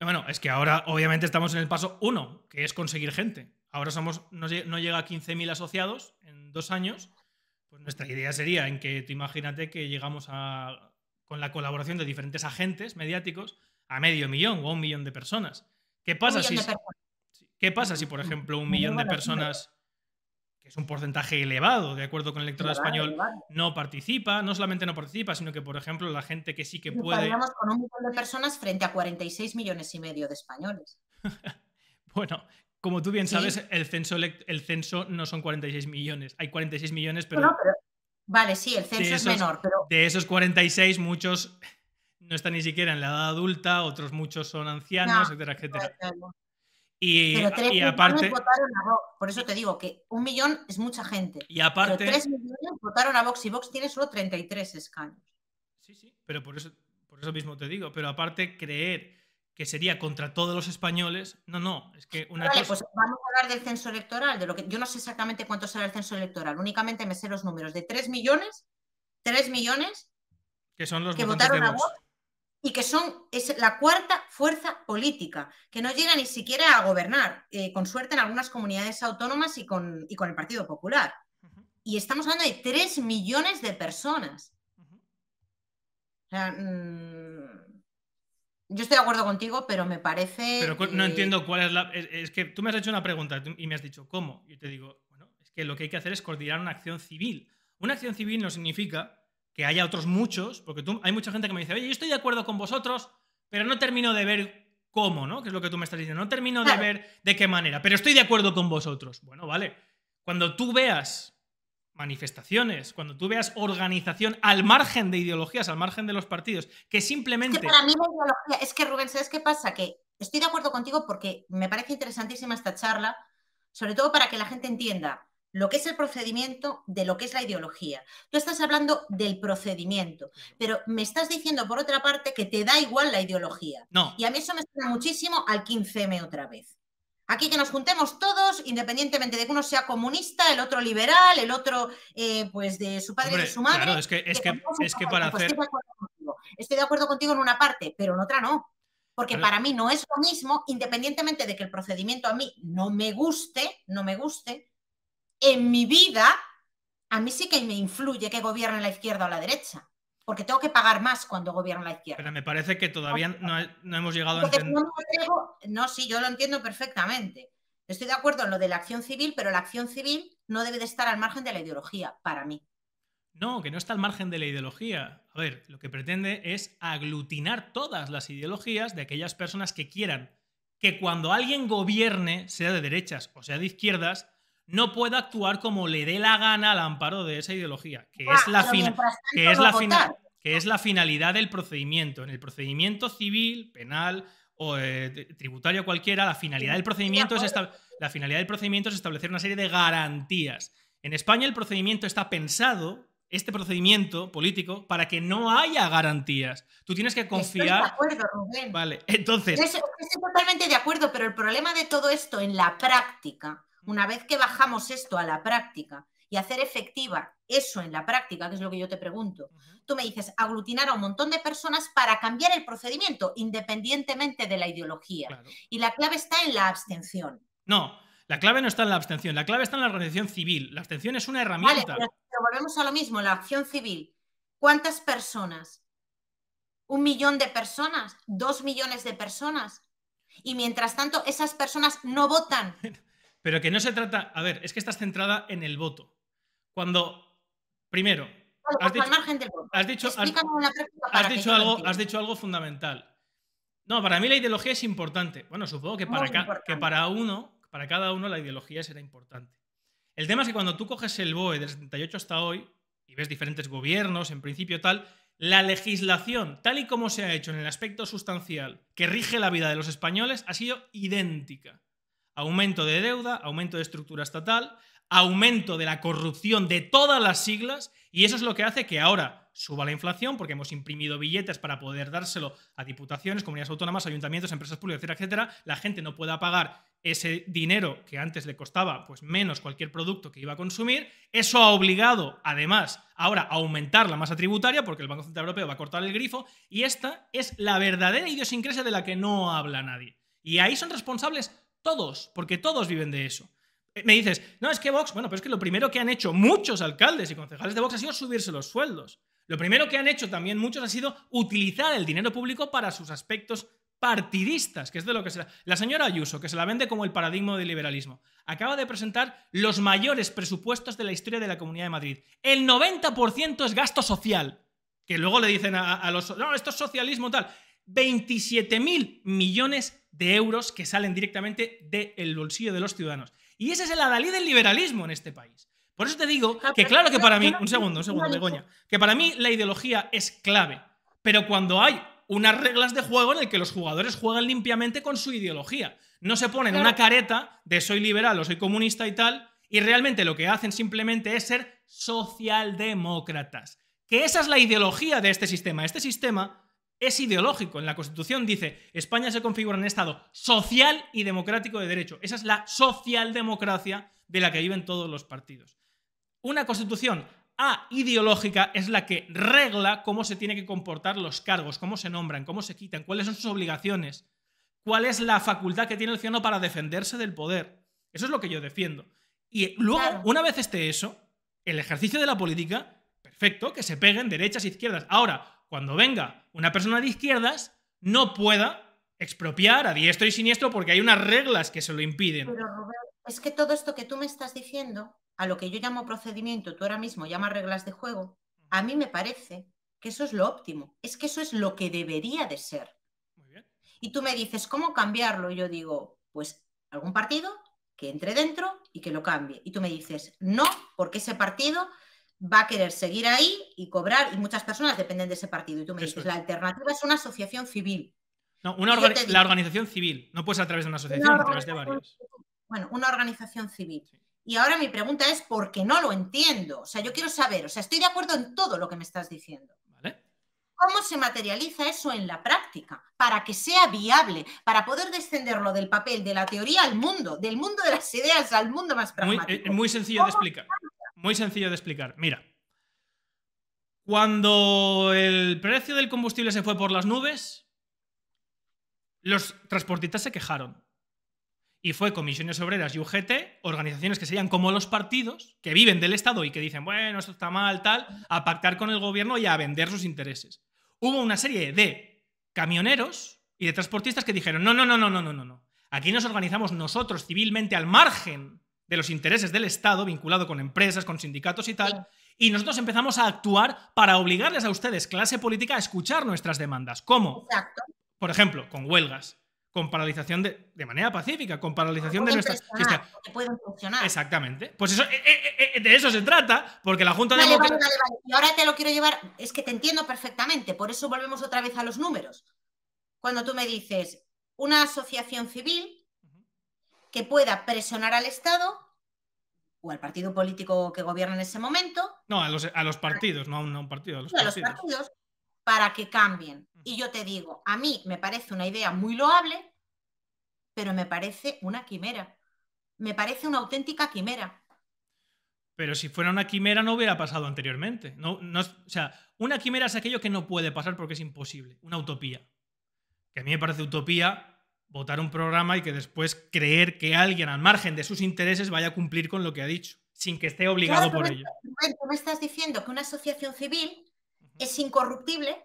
Bueno, es que ahora obviamente estamos en el paso uno, que es conseguir gente. Ahora somos, no, llega a 15.000 asociados en dos años. Pues nuestra idea sería en que tú imagínate que llegamos a, con la colaboración de diferentes agentes mediáticos a medio millón o a un millón de personas. ¿Qué pasa, si, personas. ¿qué pasa si, por mm. ejemplo, un millón de personas es un porcentaje elevado, de acuerdo con el electorado español, no participa, no solamente no participa, sino que, por ejemplo, la gente que sí que puede... Hablamos con un montón de personas frente a 46 millones y medio de españoles. [laughs] bueno, como tú bien sabes, el, censo el censo no son 46 millones, hay 46 millones, pero... Vale, sí, el censo es menor, pero... De esos 46, muchos [laughs] no están ni siquiera en la edad adulta, otros muchos son ancianos, etcétera, etcétera. Y, y aparte. Votaron a Vox. Por eso te digo que un millón es mucha gente. Y aparte. Pero tres millones votaron a Vox y Vox tiene solo 33 escaños. Sí, sí, pero por eso, por eso mismo te digo. Pero aparte, creer que sería contra todos los españoles. No, no, es que una vale, pues vamos a hablar del censo electoral, de lo que yo no sé exactamente cuánto será el censo electoral, únicamente me sé los números de tres millones, tres millones que son los que votaron a Vox y que son es la cuarta fuerza política, que no llega ni siquiera a gobernar, eh, con suerte en algunas comunidades autónomas y con, y con el Partido Popular. Y estamos hablando de 3 millones de personas. Mm, yo estoy de acuerdo contigo, pero me parece... Pero no entiendo cuál es la... Es, que tú me has hecho una pregunta y me has dicho, ¿cómo? Y te digo, bueno, es que lo que hay que hacer es coordinar una acción civil. Una acción civil no significa que haya otros muchos, porque tú, hay mucha gente que me dice, oye, yo estoy de acuerdo con vosotros, pero no termino de ver cómo, ¿no? Que es lo que tú me estás diciendo, no termino de ver de qué manera, pero estoy de acuerdo con vosotros. Bueno, vale. Cuando tú veas manifestaciones, cuando tú veas organización al margen de ideologías, al margen de los partidos, que simplemente... Es que para mí es que Rubén, ¿sabes qué pasa? Que estoy de acuerdo contigo porque me parece interesantísima esta charla, sobre todo para que la gente entienda lo que es el procedimiento de lo que es la ideología. Tú estás hablando del procedimiento, pero me estás diciendo por otra parte que te da igual la ideología. Y a mí eso me suena muchísimo al 15M otra vez. Aquí que nos juntemos todos, independientemente de que uno sea comunista, el otro liberal, el otro eh, pues de su padre y de su madre. Claro, es que, es que, para pues, hacer... Estoy de, acuerdo contigo en una parte, pero en otra no. Porque para mí no es lo mismo, independientemente de que el procedimiento a mí no me guste, no me guste, en mi vida, a mí sí que me influye que gobierne la izquierda o la derecha. Porque tengo que pagar más cuando gobierna la izquierda. Pero me parece que todavía no, hemos llegado a entender. No, no, sí, yo lo entiendo perfectamente. Estoy de acuerdo en lo de la acción civil, pero la acción civil no debe de estar al margen de la ideología, para mí. No, que no está al margen de la ideología. A ver, lo que pretende es aglutinar todas las ideologías de aquellas personas que quieran que cuando alguien gobierne, sea de derechas o sea de izquierdas, no puede actuar como le dé la gana al amparo de esa ideología, que ah, es la, que es la, que es la finalidad del procedimiento. En el procedimiento civil, penal o eh, tributario cualquiera, la finalidad, del procedimiento es la finalidad del procedimiento es establecer una serie de garantías. En España el procedimiento está pensado, este procedimiento político, para que no haya garantías. Tú tienes que confiar. Vale, entonces. estoy totalmente de acuerdo, pero el problema de todo esto en la práctica una vez que bajamos esto a la práctica y hacer efectiva eso en la práctica, que es lo que yo te pregunto, tú me dices aglutinar a un montón de personas para cambiar el procedimiento independientemente de la ideología. Y la clave está en la abstención. No, la clave no está en la abstención, la clave está en la organización civil. La abstención es una herramienta. volvemos a lo mismo, la acción civil. ¿Cuántas personas? ¿Un millón de personas? ¿Dos millones de personas? Y mientras tanto, esas personas no votan. Pero que no se trata. A ver, es que estás centrada en el voto. Cuando. Primero. Has dicho, algo, fundamental. No, para mí la ideología es importante. Bueno, supongo que para, que para uno, para cada uno la ideología será importante. El tema es que cuando tú coges el BOE del 78 hasta hoy y ves diferentes gobiernos, en principio tal, la legislación, tal y como se ha hecho en el aspecto sustancial que rige la vida de los españoles, ha sido idéntica aumento de deuda, aumento de estructura estatal, aumento de la corrupción de todas las siglas y eso es lo que hace que ahora suba la inflación porque hemos imprimido billetes para poder dárselo a diputaciones, comunidades autónomas, ayuntamientos, empresas públicas, etcétera, etcétera. La gente no pueda pagar ese dinero que antes le costaba pues menos cualquier producto que iba a consumir. Eso ha obligado, además, ahora a aumentar la masa tributaria porque el Banco Central Europeo va a cortar el grifo y esta es la verdadera idiosincrasia de la que no habla nadie. Y ahí son responsables todos, porque todos viven de eso. Eh, me dices, no, es que Vox, bueno, pero es que lo primero que han hecho muchos alcaldes y concejales de Vox ha sido subirse los sueldos. Lo primero que han hecho también muchos ha sido utilizar el dinero público para sus aspectos partidistas, que es de lo que se la... señora Ayuso, que se la vende como el paradigma del liberalismo, acaba de presentar los mayores presupuestos de la historia de la Comunidad de Madrid. El 90% es gasto social, que luego le dicen a, los... No, esto es socialismo tal. 27 mil millones de euros que salen directamente del bolsillo de los ciudadanos. Y ese es el adalid del liberalismo en este país. Por eso te digo ah, que claro que para mí, un segundo, un segundo, Begoña, que para mí la ideología es clave, pero cuando hay unas reglas de juego en el que los jugadores juegan limpiamente con su ideología, no se ponen una careta de soy liberal o soy comunista y tal, y realmente lo que hacen simplemente es ser socialdemócratas. Que esa es la ideología de este sistema. Este sistema es ideológico. En la Constitución dice, España se configura en Estado social y democrático de derecho. Esa es la socialdemocracia de la que viven todos los partidos. Una Constitución a ideológica es la que regla cómo se tienen que comportar los cargos, cómo se nombran, cómo se quitan, cuáles son sus obligaciones, cuál es la facultad que tiene el ciudadano para defenderse del poder. Eso es lo que yo defiendo. Y luego, una vez esté eso, el ejercicio de la política, perfecto, que se peguen derechas e izquierdas. Ahora, cuando venga una persona de izquierdas, no pueda expropiar a diestro y siniestro porque hay unas reglas que se lo impiden. Pero Robert, es que todo esto que tú me estás diciendo, a lo que yo llamo procedimiento, tú ahora mismo llamas reglas de juego, a mí me parece que eso es lo óptimo, es que eso es lo que debería de ser. Y tú me dices, ¿cómo cambiarlo? Y yo digo, pues algún partido que entre dentro y que lo cambie. Y tú me dices, no, porque ese partido va a querer seguir ahí y cobrar, y muchas personas dependen de ese partido. Y tú me dices, la alternativa es una asociación civil. No, una la organización civil, no puedes a través de una asociación, a través de varios Bueno, una organización civil. Y ahora mi pregunta es, ¿por qué no lo entiendo? O sea, yo quiero saber, o sea, estoy de acuerdo en todo lo que me estás diciendo. ¿Cómo se materializa eso en la práctica? Para que sea viable, para poder descenderlo del papel, de la teoría al mundo, del mundo de las ideas al mundo más eh, pragmático. muy sencillo de explicar. Muy sencillo de explicar. Mira, cuando el precio del combustible se fue por las nubes, los transportistas se quejaron. Y fue comisiones obreras y UGT, organizaciones que serían como los partidos, que viven del Estado y que dicen, bueno, esto está mal, tal, a pactar con el gobierno y a vender sus intereses. Hubo una serie de camioneros y de transportistas que dijeron, no, no, no, no, no, no, no. Aquí nos organizamos nosotros civilmente al margen de los intereses del Estado vinculado con empresas, con sindicatos y tal. Y nosotros empezamos a actuar para obligarles a ustedes, clase política, a escuchar nuestras demandas. ¿Cómo? Exacto. Por ejemplo, con huelgas, con paralización de, de manera pacífica, con paralización de nuestras... Exactamente. Pues eso, eh, eh, eh, de eso se trata, porque la Junta de y ahora te lo quiero llevar, es que te entiendo perfectamente, por eso volvemos otra vez a los números. Cuando tú me dices, una asociación civil que pueda presionar al Estado o al partido político que gobierna en ese momento. No, a los, partidos, no a un, partido, a los, a los partidos. para que cambien. Y yo te digo, a mí me parece una idea muy loable, pero me parece una quimera. Me parece una auténtica quimera. Pero si fuera una quimera no hubiera pasado anteriormente. No, o sea, una quimera es aquello que no puede pasar porque es imposible, una utopía. Que a mí me parece utopía votar un programa y que después creer que alguien al margen de sus intereses vaya a cumplir con lo que ha dicho, sin que esté obligado por ello. Tú me estás diciendo que una asociación civil es incorruptible.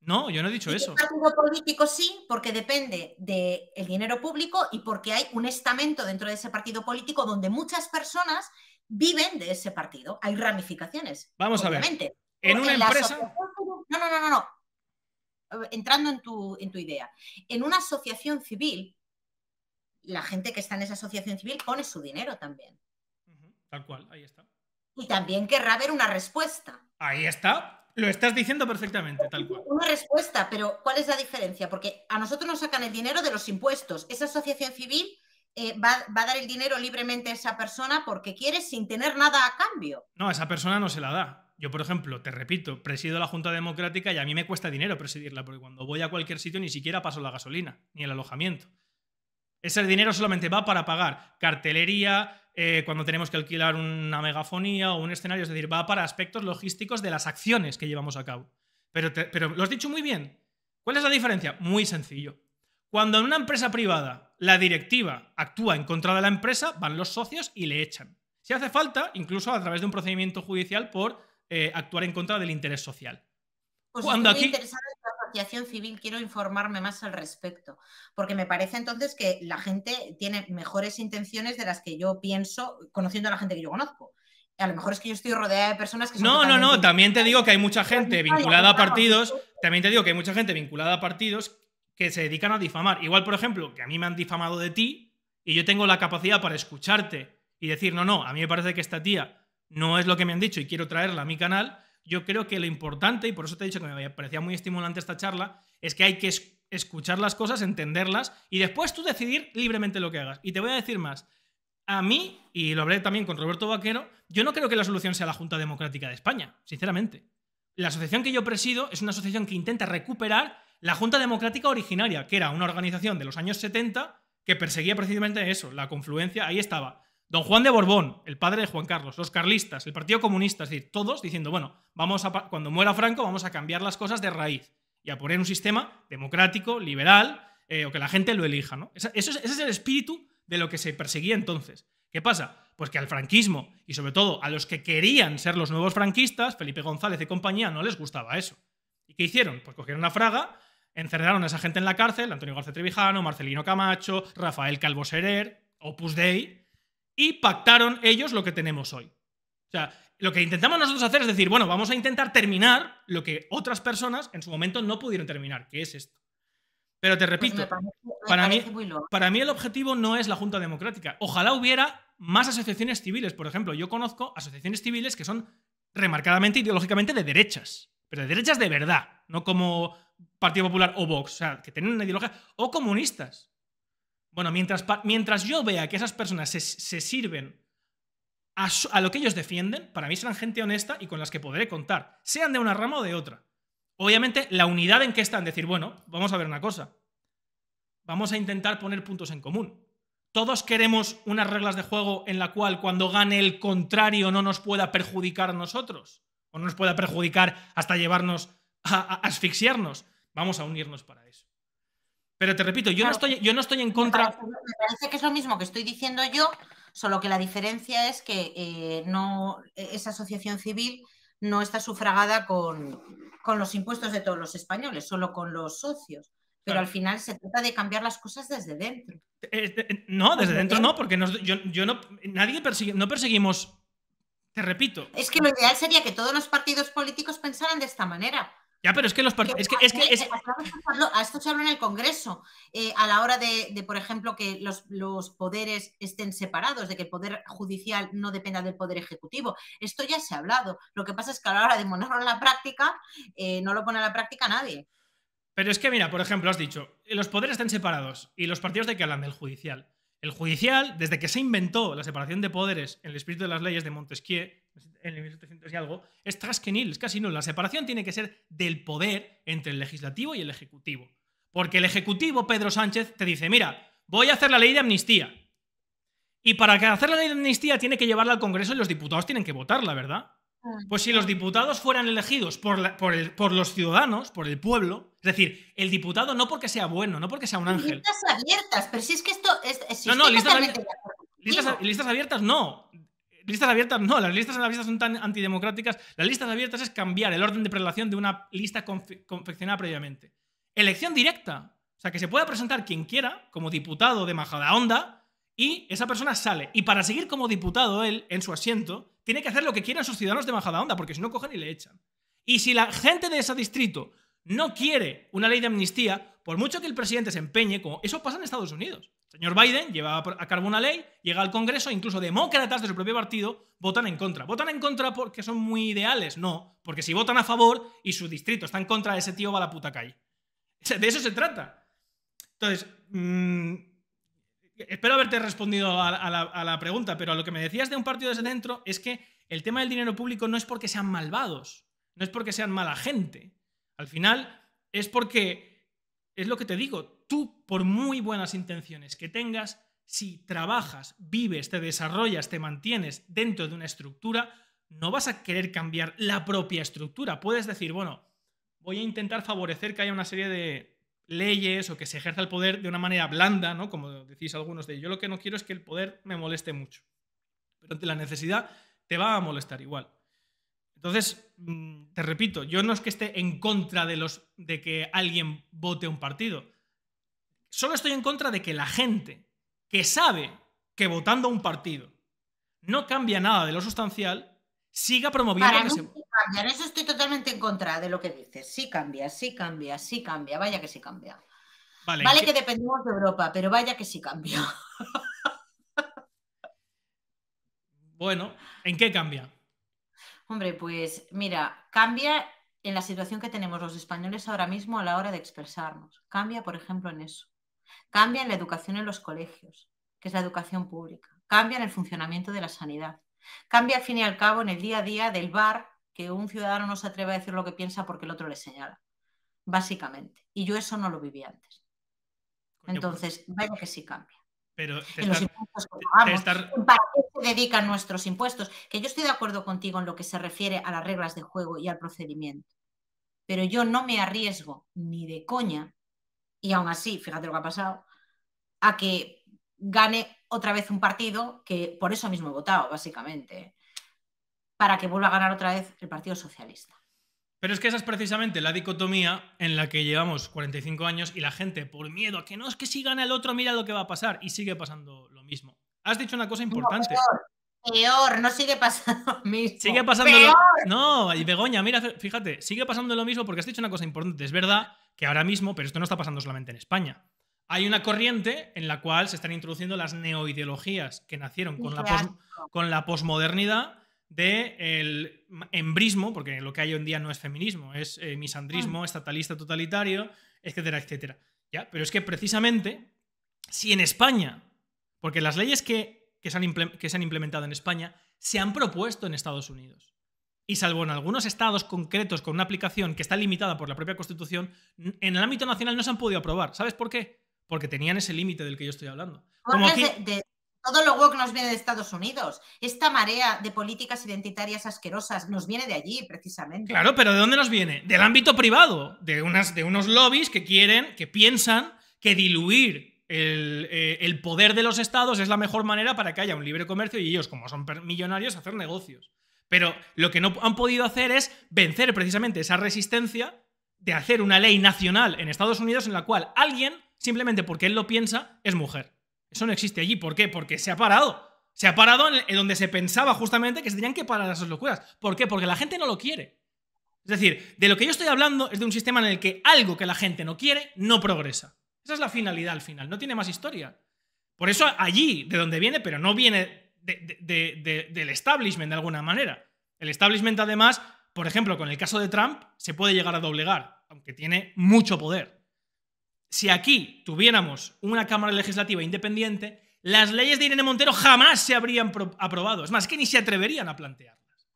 No, yo no he dicho eso. Un partido político sí, porque depende del dinero público y porque hay un estamento dentro de ese partido político donde muchas personas viven de ese partido. Hay ramificaciones. Vamos a ver. En una empresa. no, no, no, no. Eh, entrando en tu, idea, en una asociación civil, la gente que está en esa asociación civil pone su dinero también. Tal cual, ahí está. Y también querrá ver una respuesta. Ahí está. Lo estás diciendo perfectamente, tal cual. Una respuesta, pero ¿cuál es la diferencia? Porque a nosotros nos sacan el dinero de los impuestos. Esa asociación civil eh, va, va, a dar el dinero libremente a esa persona porque quiere sin tener nada a cambio. No, esa persona no se la da yo, por ejemplo, te repito, presido la Junta Democrática y a mí me cuesta dinero presidirla, porque cuando voy a cualquier sitio ni siquiera paso la gasolina, ni el alojamiento. Ese dinero solamente va para pagar cartelería, eh, cuando tenemos que alquilar una megafonía o un escenario, es decir, va para aspectos logísticos de las acciones que llevamos a cabo. Pero, pero lo has dicho muy bien. ¿Cuál es la diferencia? Muy sencillo. Cuando en una empresa privada la directiva actúa en contra de la empresa, van los socios y le echan. Si hace falta, incluso a través de un procedimiento judicial por eh, actuar en contra del interés social. Pues Cuando estoy interesada en la asociación civil, quiero informarme más al respecto, porque me parece entonces que la gente tiene mejores intenciones de las que yo pienso conociendo a la gente que yo conozco. A lo mejor es que yo estoy rodeada de personas que son No, no, no, también te digo que hay mucha gente vinculada a partidos, también te digo que hay mucha gente vinculada a partidos que se dedican a difamar. Igual, por ejemplo, que a mí me han difamado de ti y yo tengo la capacidad para escucharte y decir, no, no, a mí me parece que esta tía no es lo que me han dicho y quiero traerla a mi canal, yo creo que lo importante, y por eso te he dicho que me parecía muy estimulante esta charla, es que hay que escuchar las cosas, entenderlas y después tú decidir libremente lo que hagas. Y te voy a decir más. A mí, y lo hablé también con Roberto Vaquero, yo no creo que la solución sea la Junta Democrática de España, sinceramente. La asociación que yo presido es una asociación que intenta recuperar la Junta Democrática originaria, que era una organización de los años 70 que perseguía precisamente eso, la confluencia, ahí estaba, Don Juan de Borbón, el padre de Juan Carlos, los carlistas, el Partido Comunista, es decir, todos diciendo, bueno, vamos a, cuando muera Franco vamos a cambiar las cosas de raíz y a poner un sistema democrático, liberal, eh, o que la gente lo elija. ¿no? ese es el espíritu de lo que se perseguía entonces. ¿Qué pasa? Pues que al franquismo y sobre todo a los que querían ser los nuevos franquistas, Felipe González y compañía, no les gustaba eso. ¿Y qué hicieron? Pues cogieron una fraga, encerraron a esa gente en la cárcel, Antonio García Trevijano, Marcelino Camacho, Rafael Calvo Serer, Opus Dei, y pactaron ellos lo que tenemos hoy. O sea, lo que intentamos nosotros hacer es decir, bueno, vamos a intentar terminar lo que otras personas en su momento no pudieron terminar, que es esto. Pero te pues repito, para, mí, para mí el objetivo no es la Junta Democrática. Ojalá hubiera más asociaciones civiles. Por ejemplo, yo conozco asociaciones civiles que son remarcadamente ideológicamente de derechas, pero de derechas de verdad, no como Partido Popular o Vox, o sea, que tienen una ideología, o comunistas. Bueno, mientras, mientras yo vea que esas personas se, sirven a, lo que ellos defienden, para mí serán gente honesta y con las que podré contar, sean de una rama o de otra. Obviamente, la unidad en que están, decir, bueno, vamos a ver una cosa. Vamos a intentar poner puntos en común. Todos queremos unas reglas de juego en la cual cuando gane el contrario no nos pueda perjudicar a nosotros. O no nos pueda perjudicar hasta llevarnos a asfixiarnos. Vamos a unirnos para eso. Pero te repito, yo, no estoy, yo no estoy en contra. Me parece, que es lo mismo que estoy diciendo yo, solo que la diferencia es que eh, no, e, esa asociación civil no está sufragada con, los impuestos de todos los españoles, solo con los socios. Pero al final se trata de cambiar las cosas desde dentro. Eh, eh, no, desde dentro, no, porque nos, yo, yo, no, nadie persigue, no perseguimos. Te repito. Es que lo ideal sería que todos los partidos políticos pensaran de esta manera ya, pero es que los partidos. A esto se habla en el Congreso, eh, a la hora de, por ejemplo, que los, poderes estén separados, de que el poder judicial no dependa del poder ejecutivo. Esto ya se ha hablado. Lo que pasa es que a la hora de ponerlo en la práctica, eh, no lo pone en la práctica nadie. Pero es que, mira, por ejemplo, has dicho, los poderes estén separados. ¿Y los partidos de qué hablan? Del judicial. El judicial, desde que se inventó la separación de poderes en el espíritu de las leyes de Montesquieu, en el 1700 y algo, es trasquenil, es casi nulo La separación tiene que ser del poder entre el legislativo y el ejecutivo. Porque el ejecutivo, Pedro Sánchez, te dice, mira, voy a hacer la ley de amnistía. Y para hacer la ley de amnistía tiene que llevarla al Congreso y los diputados tienen que votarla, ¿verdad? Ah, pues si los diputados fueran elegidos por, por, los ciudadanos, por el pueblo, es decir, el diputado no porque sea bueno, no porque sea un ángel. Listas abiertas, pero si es que esto es. no, no, listas, listas abiertas no. Listas abiertas, no, las listas abiertas son tan antidemocráticas. Las listas abiertas es cambiar el orden de prelación de una lista confeccionada previamente. Elección directa. O sea, que se pueda presentar quien quiera como diputado de Majadahonda y esa persona sale. Y para seguir como diputado él, en su asiento, tiene que hacer lo que quieran sus ciudadanos de Majadahonda, porque si no cogen y le echan. Y si la gente de ese distrito no quiere una ley de amnistía, por mucho que el presidente se empeñe, como eso pasa en Estados Unidos señor Biden lleva a cabo una ley, llega al Congreso, incluso demócratas de su propio partido votan en contra. ¿Votan en contra porque son muy ideales? No, porque si votan a favor y su distrito está en contra, ese tío va a la puta calle. [laughs] De eso se trata. Entonces, mm, espero haberte respondido a, la, a, la, pregunta, pero a lo que me decías de un partido desde dentro es que el tema del dinero público no es porque sean malvados, no es porque sean mala gente. Al final, es porque es lo que te digo, tú por muy buenas intenciones que tengas, si trabajas, vives, te desarrollas, te mantienes dentro de una estructura, no vas a querer cambiar la propia estructura. Puedes decir, bueno, voy a intentar favorecer que haya una serie de leyes o que se ejerza el poder de una manera blanda, ¿no? Como decís algunos de ellos. Yo lo que no quiero es que el poder me moleste mucho. Pero ante la necesidad te va a molestar igual. Entonces, mm, te repito, yo no es que esté en contra de, los, de que alguien vote un partido. Solo estoy en contra de que la gente que sabe que votando un partido no cambia nada de lo sustancial, siga promoviendo Para que se... Cambia. En eso estoy totalmente en contra de lo que dices. Sí cambia, sí cambia, sí cambia, vaya que sí cambia. Vale, que... que dependemos de Europa, pero vaya que sí cambia. [laughs] Bueno, ¿en qué cambia? Hombre, pues mira, cambia en la situación que tenemos los españoles ahora mismo a la hora de expresarnos. Cambia, por ejemplo, en eso. Cambia en la educación en los colegios, que es la educación pública. Cambia en el funcionamiento de la sanidad. Cambia, al fin y al cabo, en el día a día del bar, que un ciudadano no se atreve a decir lo que piensa porque el otro le señala, básicamente. Y yo eso no lo viví antes. Pues Entonces, vaya que sí cambia. Pero ¿Para qué se dedican nuestros impuestos? Que yo estoy de acuerdo contigo en lo que se refiere a las reglas de juego y al procedimiento. Pero yo no me arriesgo ni de coña, y aún así, fíjate lo que ha pasado, a que gane otra vez un partido que por eso mismo he votado, básicamente, para que vuelva a ganar otra vez el Partido Socialista. Pero es que esa es precisamente la dicotomía en la que llevamos 45 años y la gente, por miedo a que no es que si gana el otro, mira lo que va a pasar. Y sigue pasando lo mismo. Has dicho una cosa importante. peor, no sigue pasando lo mismo. Sigue pasando lo mismo. No, y Begoña, mira, fíjate, sigue pasando lo mismo porque has dicho una cosa importante. Es verdad que ahora mismo, pero esto no está pasando solamente en España. Hay una corriente en la cual se están introduciendo las neoideologías que nacieron con la, con la posmodernidad del el embrismo, porque lo que hay hoy en día no es feminismo, es eh, misandrismo, estatalista, totalitario, etcétera, etcétera. ¿Ya? Pero es que precisamente, si en España, porque las leyes que, que, se han implementado en España se han propuesto en Estados Unidos. Y salvo en algunos estados concretos con una aplicación que está limitada por la propia Constitución, en el ámbito nacional no se han podido aprobar. ¿Sabes por qué? Porque tenían ese límite del que yo estoy hablando. Como todo lo que nos viene de Estados Unidos. Esta marea de políticas identitarias asquerosas nos viene de allí, precisamente. Claro, pero ¿de dónde nos viene? Del ámbito privado, de, unas, de unos lobbies que quieren, que piensan que diluir el, eh, el poder de los estados es la mejor manera para que haya un libre comercio y ellos, como son millonarios, hacer negocios. Pero lo que no han podido hacer es vencer precisamente esa resistencia de hacer una ley nacional en Estados Unidos en la cual alguien, simplemente porque él lo piensa, es mujer. Eso no existe allí. ¿Por qué? Porque se ha parado. Se ha parado en, donde se pensaba justamente que se tenían que parar esas locuras. ¿Por qué? Porque la gente no lo quiere. Es decir, de lo que yo estoy hablando es de un sistema en el que algo que la gente no quiere no progresa. Esa es la finalidad al final, no tiene más historia. Por eso allí, de donde viene, pero no viene del establishment de alguna manera. El establishment además, por ejemplo, con el caso de Trump, se puede llegar a doblegar, aunque tiene mucho poder si aquí tuviéramos una Cámara Legislativa independiente, las leyes de Irene Montero jamás se habrían aprobado. Es más, que ni se atreverían a plantearlas.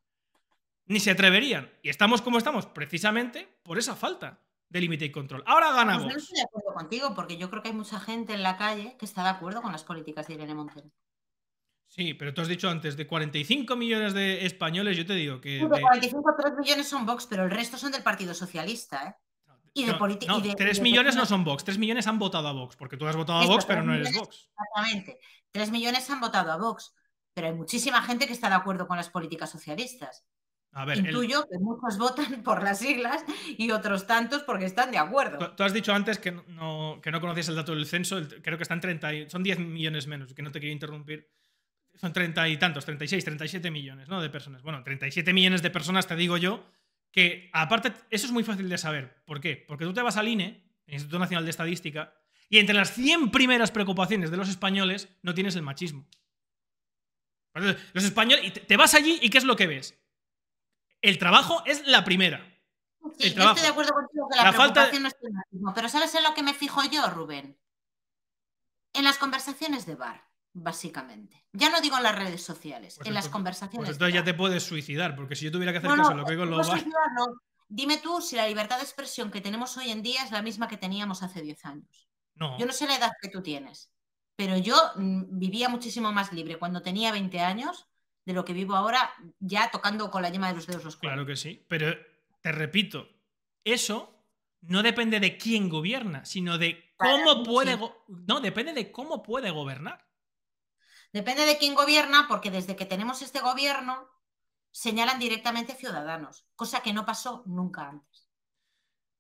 Ni se atreverían. Y estamos como estamos, precisamente por esa falta de límite y control. Ahora ganamos. Pues no estoy de acuerdo contigo, porque yo creo que hay mucha gente en la calle que está de acuerdo con las políticas de Irene Montero. Sí, pero tú has dicho antes, de 45 millones de españoles, yo te digo que... 45 3 millones son Vox, pero el resto son del Partido Socialista, ¿eh? Y de política. No, 3 millones no son Vox, 3 millones han votado a Vox, porque tú has votado a Vox, pero no eres Vox. Exactamente, 3 millones han votado a Vox, pero hay muchísima gente que está de acuerdo con las políticas socialistas. A ver, Intuyo que muchos votan por las siglas y otros tantos porque están de acuerdo. Tú, has dicho antes que no, que no conocías el dato del censo, creo que están 30, son 10 millones menos, que no te quiero interrumpir. Son 30 y tantos, 36, 37 millones ¿no? de personas. Bueno, 37 millones de personas, te digo yo, que aparte, eso es muy fácil de saber. ¿Por qué? Porque tú te vas al INE, el Instituto Nacional de Estadística, y entre las 100 primeras preocupaciones de los españoles no tienes el machismo. Los españoles, te vas allí y ¿qué es lo que ves? El trabajo es la primera. Sí, estoy de acuerdo contigo que la, preocupación no es el machismo, pero ¿sabes en lo que me fijo yo, Rubén? En las conversaciones de bar básicamente. Ya no digo en las redes sociales, pues en las pues conversaciones. Pues entonces ya te puedes suicidar, porque si yo tuviera que hacer eso lo que digo no. Dime tú si la libertad de expresión que tenemos hoy en día es la misma que teníamos hace 10 años. No. Yo no sé la edad que tú tienes, pero yo mm, vivía muchísimo más libre cuando tenía 20 años de lo que vivo ahora, ya tocando con la yema de los dedos los cuernos. Claro que sí, pero te repito, eso no depende de quién gobierna, sino de cómo puede, no, depende de cómo puede gobernar. Depende de quién gobierna, porque desde que tenemos este gobierno señalan directamente ciudadanos, cosa que no pasó nunca antes.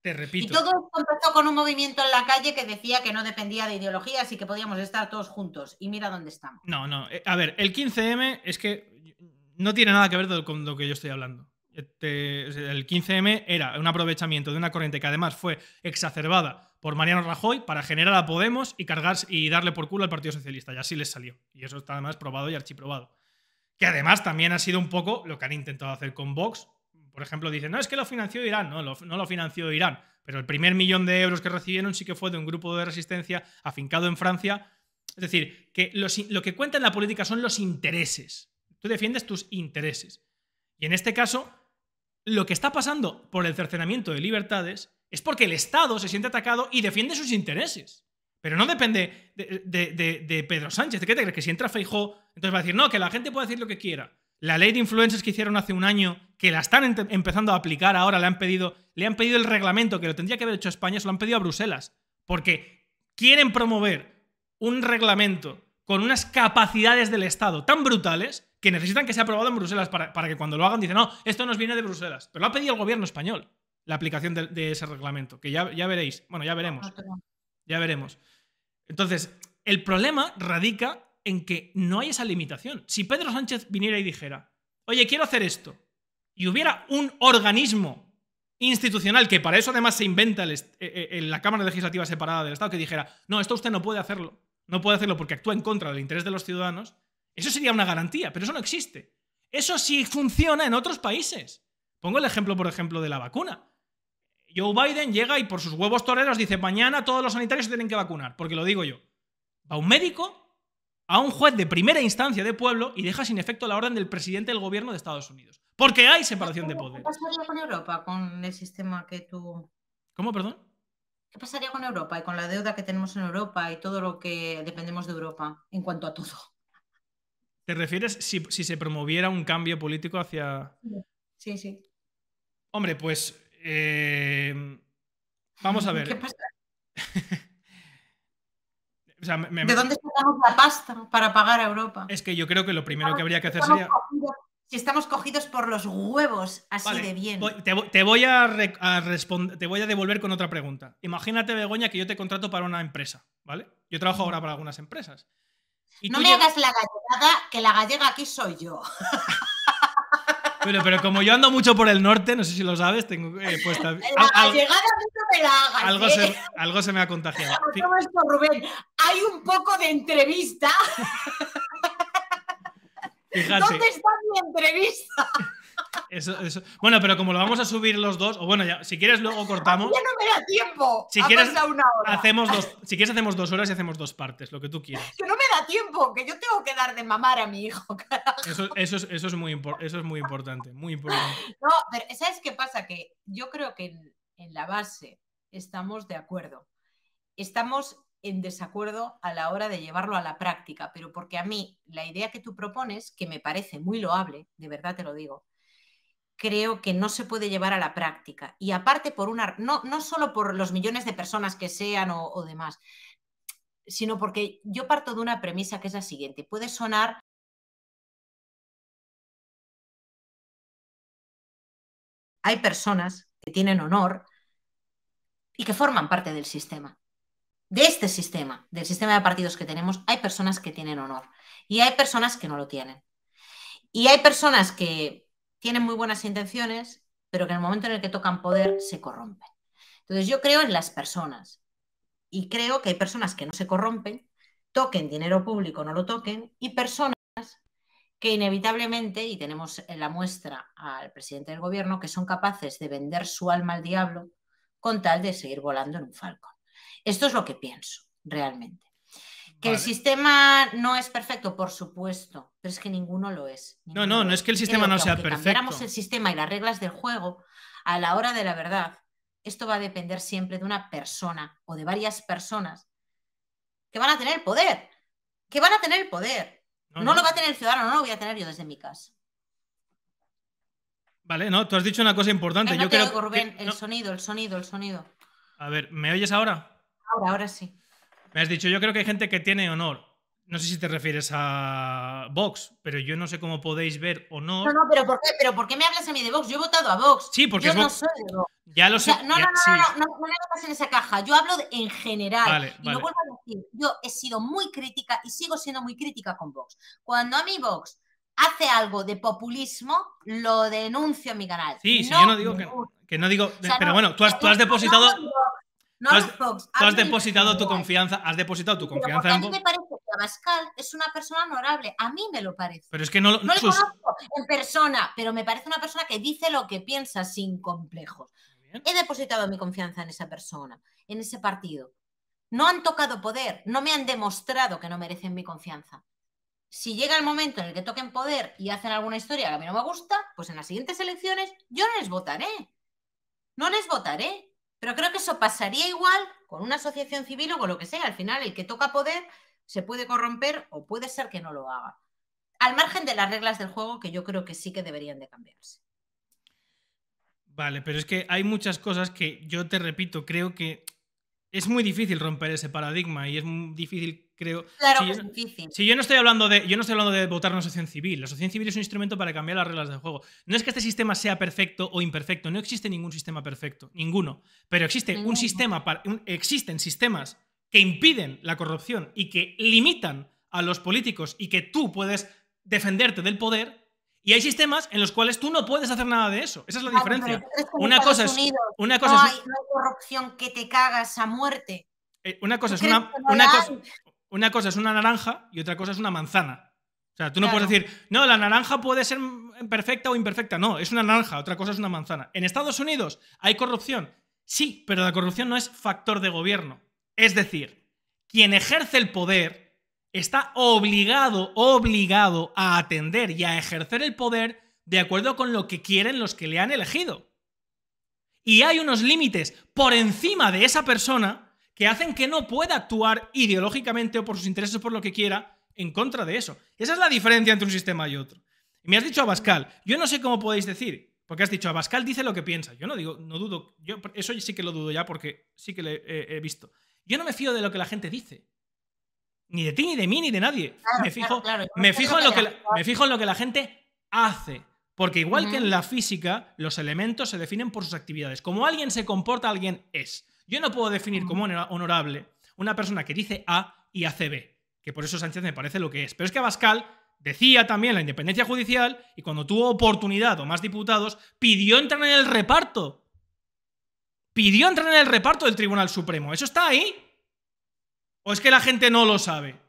Te repito. Y todo empezó con un movimiento en la calle que decía que no dependía de ideologías y que podíamos estar todos juntos. Y mira dónde estamos. No, no. Eh, a ver, el 15M es que no tiene nada que ver con lo que yo estoy hablando. Este, el 15M era un aprovechamiento de una corriente que además fue exacerbada por Mariano Rajoy para generar a Podemos y cargarse y darle por culo al Partido Socialista. Y así les salió. Y eso está además probado y archiprobado. Que además también ha sido un poco lo que han intentado hacer con Vox. Por ejemplo, dicen, no, es que lo financió Irán. No, lo, no lo financió Irán. Pero el primer millón de euros que recibieron sí que fue de un grupo de resistencia afincado en Francia. Es decir, que lo que cuenta en la política son los intereses. Tú defiendes tus intereses. Y en este caso, lo que está pasando por el cercenamiento de libertades es porque el Estado se siente atacado y defiende sus intereses. Pero no depende de, Pedro Sánchez. qué te crees? Que si entra Feijó, entonces va a decir, no, que la gente puede decir lo que quiera. La ley de influencers que hicieron hace un año, que la están empezando a aplicar ahora, le han pedido, le han pedido el reglamento que lo tendría que haber hecho España, se lo han pedido a Bruselas. Porque quieren promover un reglamento con unas capacidades del Estado tan brutales que necesitan que sea aprobado en Bruselas para, para que cuando lo hagan dicen, no, esto nos viene de Bruselas. Pero lo ha pedido el gobierno español la aplicación de, ese reglamento, que ya, ya, veréis, bueno, ya veremos. Ah, ya veremos. Entonces, el problema radica en que no hay esa limitación. Si Pedro Sánchez viniera y dijera, oye, quiero hacer esto, y hubiera un organismo institucional, que para eso además se inventa eh, eh, en la Cámara Legislativa separada del Estado, que dijera, no, esto usted no puede hacerlo, no puede hacerlo porque actúa en contra del interés de los ciudadanos, eso sería una garantía, pero eso no existe. Eso sí funciona en otros países. Pongo el ejemplo, por ejemplo, de la vacuna. Joe Biden llega y por sus huevos toreros dice, mañana todos los sanitarios se tienen que vacunar, porque lo digo yo. A un médico a un juez de primera instancia de pueblo y deja sin efecto la orden del presidente del gobierno de Estados Unidos. Porque hay separación de poderes. ¿Qué pasaría con Europa, con el sistema que tú... ¿Cómo, perdón? ¿Qué pasaría con Europa y con la deuda que tenemos en Europa y todo lo que dependemos de Europa en cuanto a todo? ¿Te refieres si se promoviera un cambio político hacia... Sí, sí. Hombre, pues Em, vamos a ver. [laughs] ¿De dónde sacamos la pasta para pagar a Europa? Es que yo creo que lo primero que habría que hacer sería si estamos cogidos por los huevos así de bien. te, voy a, te voy a devolver con otra pregunta. Imagínate, Begoña, que yo te contrato para una empresa, ¿vale? Yo trabajo ahora para algunas empresas. no me hagas la gallegada, que la gallega aquí soy yo. [laughs] Bueno, pero como yo ando mucho por el norte, no sé si lo sabes, tengo eh, puesta. La llegada al... me la hagas, algo, se, algo se me ha contagiado. ¿Cómo Rubén? Hay un poco de entrevista. [laughs] ¿Dónde está mi entrevista? Bueno, pero como lo vamos a subir los dos, o bueno, ya, si quieres luego cortamos. no me da tiempo. Si quieres, Hacemos dos, si hacemos horas y hacemos dos partes, lo que tú quieras. Que no me da tiempo, que yo tengo que dar de mamar a mi hijo. [laughs] Eso, es, muy eso es muy importante, muy importante. No, ¿sabes qué pasa? Que yo creo que en la base estamos de acuerdo. Estamos en desacuerdo a la hora de llevarlo a la práctica, pero porque a mí la idea que tú propones, que me parece muy loable, de verdad te lo digo, creo que no se puede llevar a la práctica. Y aparte, por una, no, no solo por los millones de personas que sean o, o demás, sino porque yo parto de una premisa que es la siguiente. Puede sonar hay personas que tienen honor y que forman parte del sistema. De este sistema, del sistema de partidos que tenemos, hay personas que tienen honor y hay personas que no lo tienen. Y hay personas que tienen muy buenas intenciones, pero que en el momento en el que tocan poder se corrompen. Entonces yo creo en las personas y creo que hay personas que no se corrompen, toquen dinero público, no lo toquen, y personas que inevitablemente, y tenemos en la muestra al presidente del gobierno, que son capaces de vender su alma al diablo con tal de seguir volando en un falcón. Esto es lo que pienso realmente. Que el sistema no es perfecto, por supuesto, pero es que ninguno lo es. no, no, no es que el sistema no sea perfecto. Si el sistema y las reglas del juego, a la hora de la verdad, esto va a depender siempre de una persona o de varias personas que van a tener poder. Que van a tener poder. No, lo va a tener el ciudadano, no lo voy a tener yo desde mi casa. Vale, no, tú has dicho una cosa importante. yo creo el sonido, el sonido, el sonido. A ver, ¿me oyes ahora? Ahora, ahora sí. Me has dicho, yo creo que hay gente que tiene honor. No sé si te refieres a Vox, pero yo no sé cómo podéis ver o No, no, pero ¿por qué, pero ¿por qué me hablas a mí de Vox? Yo he votado a Vox. Sí, porque yo no soy de Vox. Ya lo sé. no, no, no, no, no, le en esa caja. Yo hablo en general. Vale, y lo vuelvo a decir. Yo he sido muy crítica y sigo siendo muy crítica con Vox. Cuando a mí Vox hace algo de populismo, lo denuncio en mi canal. Sí, sí, yo no digo que, que no digo. pero bueno, tú has, depositado has, has depositado tu confianza, has depositado tu confianza A mí me parece que Abascal es una persona honorable, a mí me lo parece. Pero es que no, no conozco en persona, pero me parece una persona que dice lo que piensa sin complejos. He depositado mi confianza en esa persona, en ese partido. No han tocado poder, no me han demostrado que no merecen mi confianza. Si llega el momento en el que toquen poder y hacen alguna historia que a mí no me gusta, pues en las siguientes elecciones yo no les votaré. No les votaré. Pero creo que eso pasaría igual con una asociación civil o con lo que sea. Al final, el que toca poder se puede corromper o puede ser que no lo haga. Al margen de las reglas del juego que yo creo que sí que deberían de cambiarse. Vale, pero es que hay muchas cosas que yo te repito, creo que es muy difícil romper ese paradigma y es muy difícil creo. Claro si yo, es difícil. Si yo no estoy hablando de. Yo no estoy hablando de votar una asociación civil. La sociedad civil es un instrumento para cambiar las reglas del juego. No es que este sistema sea perfecto o imperfecto. No existe ningún sistema perfecto. Ninguno. Pero existe un sistema. existen sistemas que impiden la corrupción y que limitan a los políticos y que tú puedes defenderte del poder y hay sistemas en los cuales tú no puedes hacer nada de eso. Esa es la diferencia. una cosa es. Una cosa no, Hay, corrupción que te cagas a muerte. Eh, una cosa es una, una, cosa, una cosa es una naranja y otra cosa es una manzana. O sea, tú no puedes decir, no, la naranja puede ser perfecta o imperfecta. No, es una naranja, otra cosa es una manzana. En Estados Unidos hay corrupción. Sí, pero la corrupción no es factor de gobierno. Es decir, quien ejerce el poder está obligado, obligado a atender y a ejercer el poder de acuerdo con lo que quieren los que le han elegido. Y hay unos límites por encima de esa persona que hacen que no pueda actuar ideológicamente o por sus intereses por lo que quiera en contra de eso. Esa es la diferencia entre un sistema y otro. me has dicho a Abascal, yo no sé cómo podéis decir, porque has dicho a Abascal dice lo que piensa. Yo no digo, no dudo, yo eso sí que lo dudo ya porque sí que lo he, visto. Yo no me fío de lo que la gente dice. Ni de ti, ni de mí, ni de nadie. me fijo, en lo que la, gente hace. Porque igual que en la física, los elementos se definen por sus actividades. Como alguien se comporta, alguien es. Yo no puedo definir como honorable una persona que dice A y hace B, que por eso Sánchez me parece lo que es. Pero es que Abascal decía también la independencia judicial y cuando tuvo oportunidad o más diputados, pidió entrar en el reparto. Pidió entrar en el reparto del Tribunal Supremo. ¿Eso está ahí? ¿O es que la gente no lo sabe?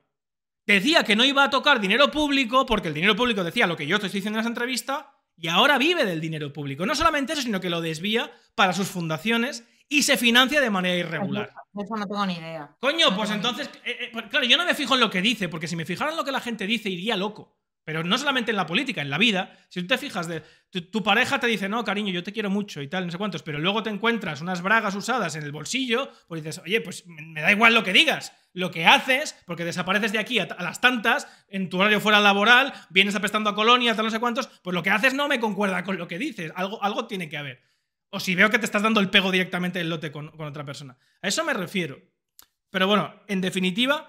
Decía que no iba a tocar dinero público porque el dinero público decía lo que yo estoy diciendo en esa entrevista y ahora vive del dinero público. No solamente eso, sino que lo desvía para sus fundaciones y se financia de manera irregular. Pues eso no tengo ni idea. Coño, pues entonces, eh, eh, pues, claro, yo no me fijo en lo que dice, porque si me fijara en lo que la gente dice, iría loco. Pero no solamente en la política, en la vida. Si tú te fijas, de, tu, pareja te dice, no, cariño, yo te quiero mucho y tal, no sé cuántos, pero luego te encuentras unas bragas usadas en el bolsillo, pues dices, oye, pues me da igual lo que digas, lo que haces, porque desapareces de aquí a, las tantas, en tu horario fuera laboral, vienes apestando a colonia, tal, no sé cuántos, pues lo que haces no me concuerda con lo que dices, algo, algo tiene que haber. O si veo que te estás dando el pego directamente del lote con, otra persona. A eso me refiero. Pero bueno, en definitiva,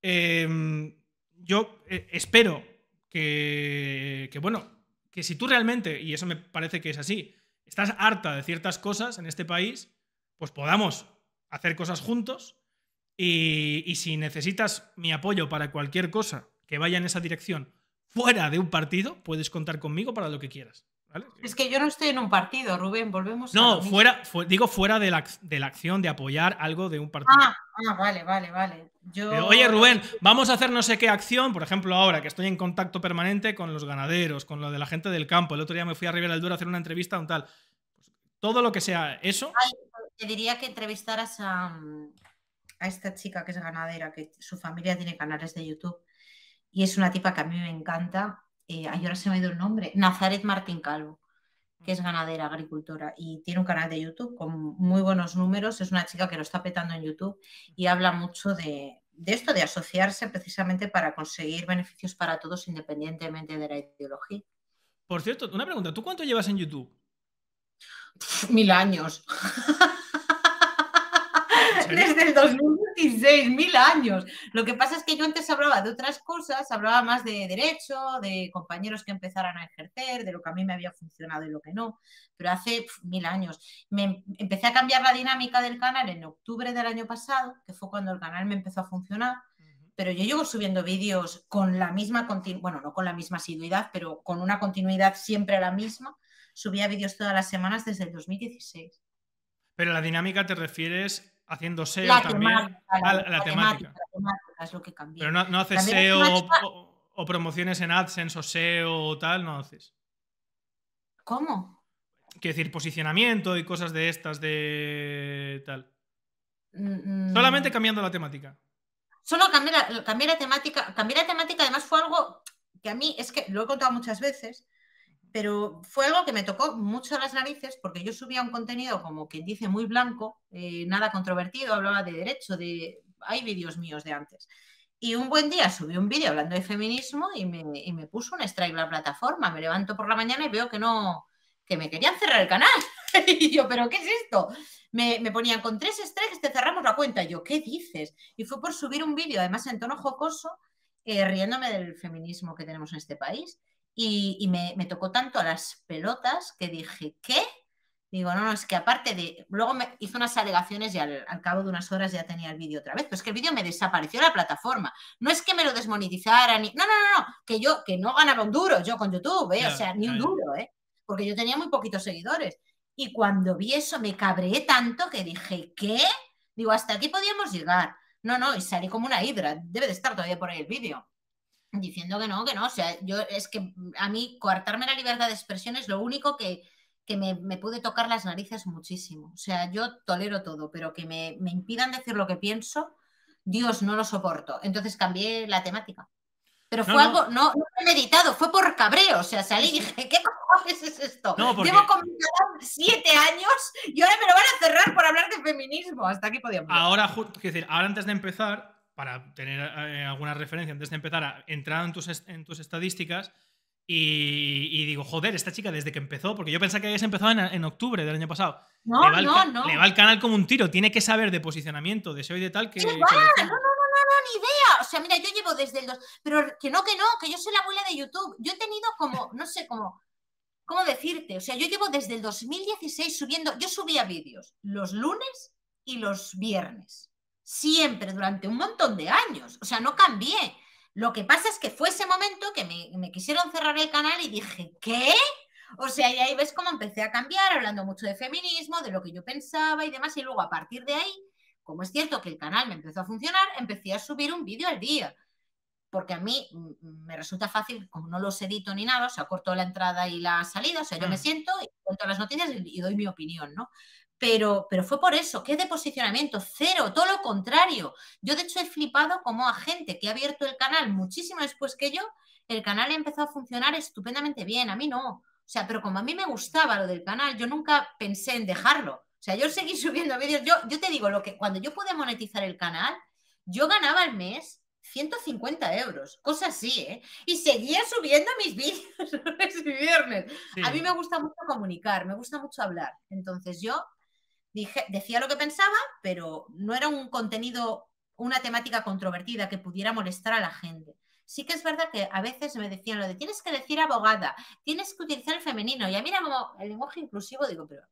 em, yo eh, espero que, bueno, que si tú realmente, y eso me parece que es así, estás harta de ciertas cosas en este país, pues podamos hacer cosas juntos. y, si necesitas mi apoyo para cualquier cosa que vaya en esa dirección fuera de un partido, puedes contar conmigo para lo que quieras. Es que yo no estoy en un partido, Rubén, volvemos. No, fuera, digo fuera de la, acción de apoyar algo de un partido. Ah, ah vale, vale, vale. Oye, Rubén, vamos a hacer no sé qué acción, por ejemplo, ahora que estoy en contacto permanente con los ganaderos, con lo de la gente del campo. El otro día me fui a Rivera del Duero a hacer una entrevista a un tal. Todo lo que sea eso. te diría que entrevistaras a, a esta chica que es ganadera, que su familia tiene canales de YouTube. Y es una tipa que a mí me encanta eh, ahora se me ha ido el nombre, Nazaret Martín Calvo, que es ganadera, agricultora, y tiene un canal de YouTube con muy buenos números, es una chica que lo está petando en YouTube y habla mucho de, esto, de asociarse precisamente para conseguir beneficios para todos independientemente de la ideología. Por cierto, una pregunta, ¿tú cuánto llevas en YouTube? mil años. [laughs] [laughs] desde el 2016, mil años. Lo que pasa es que yo antes hablaba de otras cosas, hablaba más de derecho, de compañeros que empezaran a ejercer, de lo que a mí me había funcionado y lo que no, pero hace mil años. Me empecé a cambiar la dinámica del canal en octubre del año pasado, que fue cuando el canal me empezó a funcionar pero yo llevo subiendo vídeos con la misma continuidad, bueno, no con la misma asiduidad, pero con una continuidad siempre la misma. Subía vídeos todas las semanas desde el 2016. Pero la dinámica te refieres haciendo SEO también. la, temática. lo que cambia. Pero no, haces SEO o, promociones en AdSense o SEO o tal, no haces. ¿Cómo? Quiero decir, posicionamiento y cosas de estas de tal. Mm, mm. Solamente cambiando la temática. Solo cambiar, cambiar la temática. Cambiar la temática además fue algo que a mí es que lo he contado muchas veces pero fue algo que me tocó mucho las narices porque yo subía un contenido, como quien dice, muy blanco, eh, nada controvertido, hablaba de derecho, de hay vídeos míos de antes. Y un buen día subí un vídeo hablando de feminismo y me, y me puso un strike la plataforma. Me levanto por la mañana y veo que no, que me querían cerrar el canal. [laughs] y yo, ¿pero qué es esto? Me, ponían con tres strikes te cerramos la cuenta. yo, ¿qué dices? Y fue por subir un vídeo, además en tono jocoso, eh, riéndome del feminismo que tenemos en este país y, me, tocó tanto a las pelotas que dije, ¿qué? Digo, no, no, es que aparte de. Luego me hizo unas alegaciones y al, cabo de unas horas ya tenía el vídeo otra vez. Pero es que el vídeo me desapareció de la plataforma. No es que me lo desmonetizaran ni. No, no, no, no. Que yo, que no ganaba un duro yo con YouTube, ¿eh? o sea, ni un duro, ¿eh? Porque yo tenía muy poquitos seguidores. Y cuando vi eso me cabreé tanto que dije, ¿qué? Digo, hasta aquí podíamos llegar. No, no, y salí como una hidra. Debe de estar todavía por ahí el vídeo diciendo que no, que no. O sea, yo es que a mí coartarme la libertad de expresión es lo único que, que me, pude tocar las narices muchísimo. O sea, yo tolero todo, pero que me, impidan decir lo que pienso, Dios, no lo soporto. Entonces cambié la temática. Pero fue algo, no, no meditado, fue por cabreo. O sea, salí y dije, ¿qué cojones es esto? Llevo siete años y ahora me lo van a cerrar por hablar de feminismo. Hasta aquí podíamos. Ahora, decir, ahora antes de empezar, para tener eh, alguna referencia antes de empezar a entrar en tus, en tus estadísticas y, digo, joder, esta chica desde que empezó, porque yo pensaba que habías empezado en, en octubre del año pasado. le va no, Le va al canal como un tiro, tiene que saber de posicionamiento, de SEO y de tal que... No, no, no, no, no, ni idea. O sea, mira, yo llevo desde el... Dos, pero que no, que no, que yo soy la abuela de YouTube. Yo he tenido como, no sé, cómo ¿Cómo decirte? O sea, yo llevo desde el 2016 subiendo, yo subía vídeos los lunes y los viernes siempre, durante un montón de años. O sea, no cambié. Lo que pasa es que fue ese momento que me, me quisieron cerrar el canal y dije, ¿qué? O sea, y ahí ves cómo empecé a cambiar, hablando mucho de feminismo, de lo que yo pensaba y demás. Y luego a partir de ahí, como es cierto que el canal me empezó a funcionar, empecé a subir un vídeo al día. Porque a mí mm, me resulta fácil, como no los edito ni nada, o sea, corto la entrada y la salida, o sea, yo me mm. siento y cuento las noticias y doy mi opinión, ¿no? pero, fue por eso, que de posicionamiento, cero, todo lo contrario. Yo de hecho he flipado como a gente que ha abierto el canal muchísimo después que yo, el canal ha empezado a funcionar estupendamente bien, a mí no. O sea, pero como a mí me gustaba lo del canal, yo nunca pensé en dejarlo. O sea, yo seguí [laughs] subiendo vídeos, yo, yo te digo, lo que cuando yo pude monetizar el canal, yo ganaba al mes 150 euros, cosas así, ¿eh? Y seguía subiendo mis [laughs] vídeos viernes. A mí me gusta mucho comunicar, me gusta mucho hablar. Entonces yo decía lo que pensaba, pero no era un contenido, una temática controvertida que pudiera molestar a la gente. Sí que es verdad que a veces me decían lo de tienes que decir abogada, tienes que utilizar el femenino. Y a mí el lenguaje inclusivo, digo, pero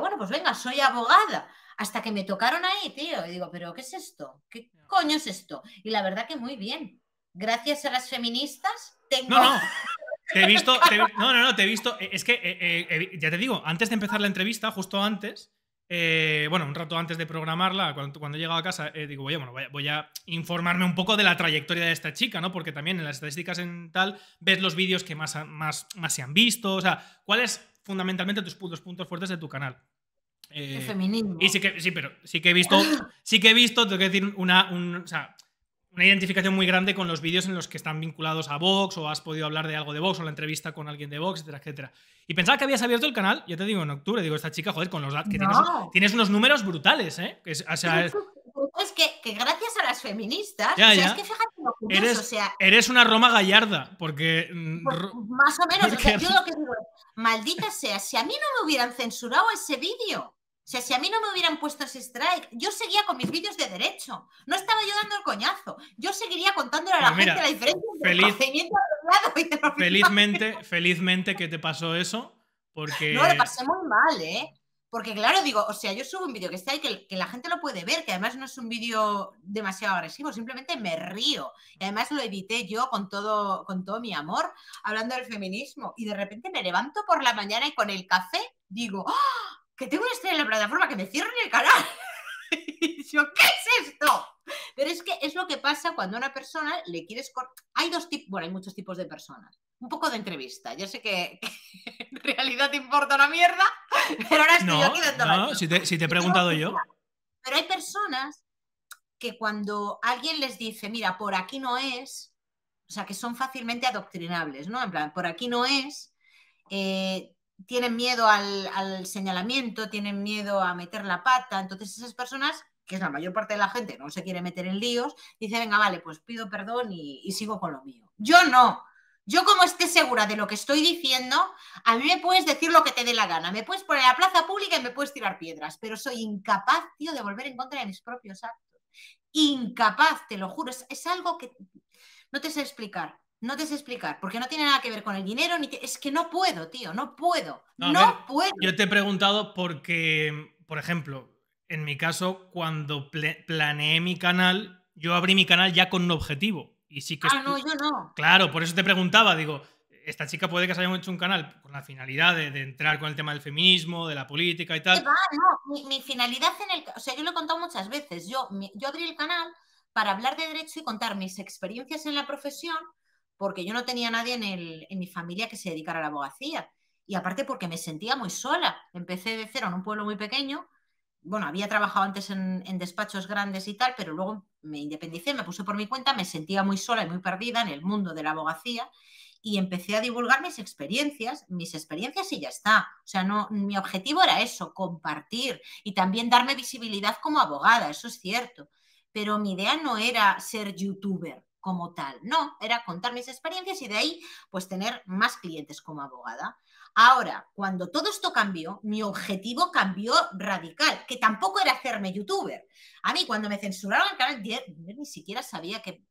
bueno, pues venga, soy abogada. Hasta que me tocaron ahí, tío. Y digo, pero ¿qué es esto? ¿Qué coño es esto? Y la verdad que muy bien. Gracias a las feministas, tengo... No, no. [laughs] Te he visto, no, no, no, te he visto. Eh, es que, eh, eh, ya te digo, antes de empezar la entrevista, justo antes, eh, bueno, un rato antes de programarla, cuando, cuando he llegado a casa, eh, digo, voy a, informarme un poco de la trayectoria de esta chica, ¿no? Porque también en las estadísticas en tal ves los vídeos que más, más, más se han visto, o sea, ¿cuáles fundamentalmente tus los puntos fuertes de tu canal? El eh, feminismo. Y sí que, sí, pero sí que he visto, sí que he visto, tengo que decir, una, un, o sea, una identificación muy grande con los vídeos en los que están vinculados a Vox o has podido hablar de algo de Vox o la entrevista con alguien de Vox, etcétera, etcétera. Y pensaba que habías abierto el canal, yo te digo, en octubre, digo, esta chica, joder, con los datos, que tienes, unos números brutales, ¿eh? Es, o sea, es... [laughs] que, gracias a las feministas, o sea, que fíjate lo curioso, eres, eres una Roma gallarda, porque... Mm, pues, más o menos, yo lo que digo maldita sea, si a mí no me hubieran censurado ese vídeo, o sea, si a mí no me hubieran puesto ese strike, yo seguía con mis vídeos de derecho. No estaba yo dando el coñazo. Yo seguiría contándole a la pues gente la diferencia y felizmente, felizmente que te pasó eso, porque... No, lo pasé muy mal, ¿eh? Porque claro, digo, o sea, yo subo un vídeo que está ahí, que, la gente lo puede ver, que además no es un vídeo demasiado agresivo, simplemente me río. Y además lo edité yo con todo, con todo mi amor, hablando del feminismo. Y de repente me levanto por la mañana y con el café digo, ¡Ah! que tengo una estrella en la plataforma, que me cierren el canal. [laughs] yo, ¿qué es esto? Pero es que es lo que pasa cuando a una persona le quieres... Hay dos tipos, bueno, hay muchos tipos de personas. Un poco de entrevista. Yo sé que, [laughs] en realidad te importa una mierda, pero ahora estoy aquí de la. No, si te, si te he preguntado yo. Pero hay personas que cuando alguien les dice, mira, por aquí no es, o sea, que son fácilmente adoctrinables, ¿no? En plan, por aquí no es, eh, tienen miedo al, señalamiento, tienen miedo a meter la pata. Entonces esas personas, que es la mayor parte de la gente, no se quiere meter en líos, Dicen, venga, vale, pues pido perdón y, sigo con lo mío. Yo no. Yo como esté segura de lo que estoy diciendo, a mí me puedes decir lo que te dé la gana, me puedes poner a la plaza pública y me puedes tirar piedras, pero soy incapaz, tío, de volver en contra de mis propios actos. Incapaz, te lo juro, es algo que no te sé explicar. No te sé explicar, porque no tiene nada que ver con el dinero, ni que es que no puedo, tío, no puedo. No, puedo. Yo te he preguntado porque, por ejemplo, en mi caso, cuando planeé mi canal, yo abrí mi canal ya con un objetivo. Y sí que ah, no, yo no. Claro, por eso te preguntaba, digo, esta chica puede que se haya hecho un canal con la finalidad de, entrar con el tema del feminismo, de la política y tal. mi, finalidad en el... O sea, yo lo he contado muchas veces. Yo, yo abrí el canal para hablar de derecho y contar mis experiencias en la profesión porque yo no tenía nadie en, mi familia que se dedicara a la abogacía. Y aparte porque me sentía muy sola. Empecé de cero en un pueblo muy pequeño. Bueno, había trabajado antes en, despachos grandes y tal, pero luego me independicé, me puse por mi cuenta, me sentía muy sola y muy perdida en el mundo de la abogacía y empecé a divulgar mis experiencias, mis experiencias y ya está. O sea, no, mi objetivo era eso, compartir y también darme visibilidad como abogada, eso es cierto. Pero mi idea no era ser youtuber, como tal. No, era contar mis experiencias y de ahí pues tener más clientes como abogada. Ahora, cuando todo esto cambió, mi objetivo cambió radical, que tampoco era hacerme youtuber. A mí cuando me censuraron el canal 10, ni siquiera sabía que,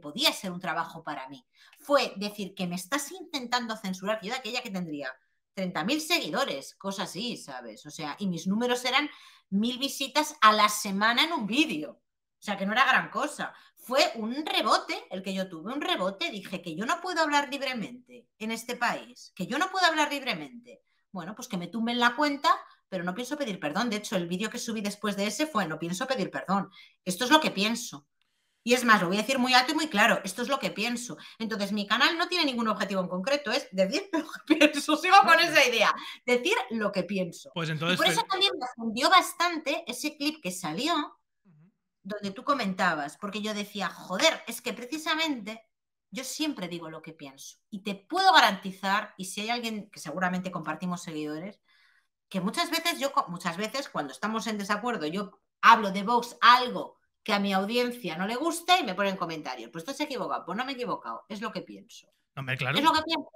podía ser un trabajo para mí. Fue decir que me estás intentando censurar, yo de aquella que tendría 30.000 seguidores, cosas así, ¿sabes? O sea, y mis números eran mil visitas a la semana en un vídeo. O sea, que no era gran cosa. Fue un rebote el que yo tuve, un rebote. Dije que yo no puedo hablar libremente en este país, que yo no puedo hablar libremente. Bueno, pues que me tumben la cuenta, pero no pienso pedir perdón. De hecho, el vídeo que subí después de ese fue, no pienso pedir perdón. Esto es lo que pienso. Y es más, lo voy a decir muy alto y muy claro, esto es lo que pienso. Entonces, mi canal no tiene ningún objetivo en concreto, es decir lo que [laughs] pienso, sigo con esa idea, decir lo que pienso. Pues por eso pues también me fundió bastante ese clip que salió, donde tú comentabas, porque yo decía, joder, es que precisamente yo siempre digo lo que pienso y te puedo garantizar, y si hay alguien que seguramente compartimos seguidores, que muchas veces yo, muchas veces cuando estamos en desacuerdo, yo hablo de Vox algo que a mi audiencia no le gusta y me ponen comentarios, pues tú se equivocado, pues no me he equivocado, es lo que pienso. Hombre, claro. Es lo que pienso.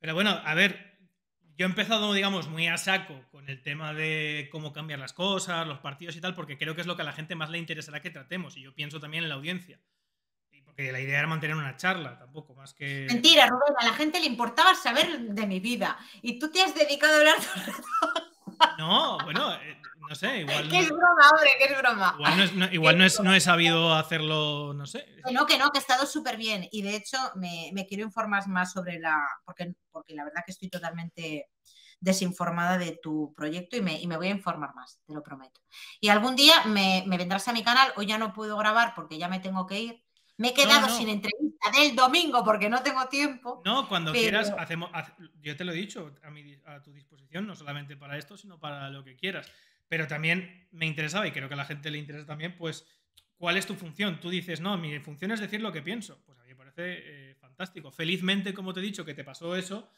Pero bueno, a ver, yo he empezado, digamos, muy a saco con el tema de cómo cambiar las cosas, los partidos y tal, porque creo que es lo que a la gente más le interesará que tratemos. Y yo pienso también en la audiencia. porque la idea era mantener una charla, tampoco, más que. Mentira, Rubén, a la gente le importaba saber de mi vida. Y tú te has dedicado a hablar. No, bueno, eh, no sé, igual. es broma, hombre, que broma. Igual no, he sabido hacerlo, no sé. Que no, que no, que he estado súper bien. Y de hecho, me, quiero informar más sobre la. Porque, porque la verdad que estoy totalmente desinformada de tu proyecto y me, voy a informar más, te lo prometo. Y algún día me, vendrás a mi canal, hoy ya no puedo grabar porque ya me tengo que ir. Me he quedado sin entrevista del domingo porque no tengo tiempo. No, cuando quieras, hacemos. yo te lo he dicho, a, a tu disposición, no solamente para esto, sino para lo que quieras. Pero también me interesaba, y creo que a la gente le interesa también, pues, ¿cuál es tu función? Tú dices, no, mi función es decir lo que pienso. Pues a mí me parece eh, fantástico. Felizmente, como te he dicho, que te pasó eso,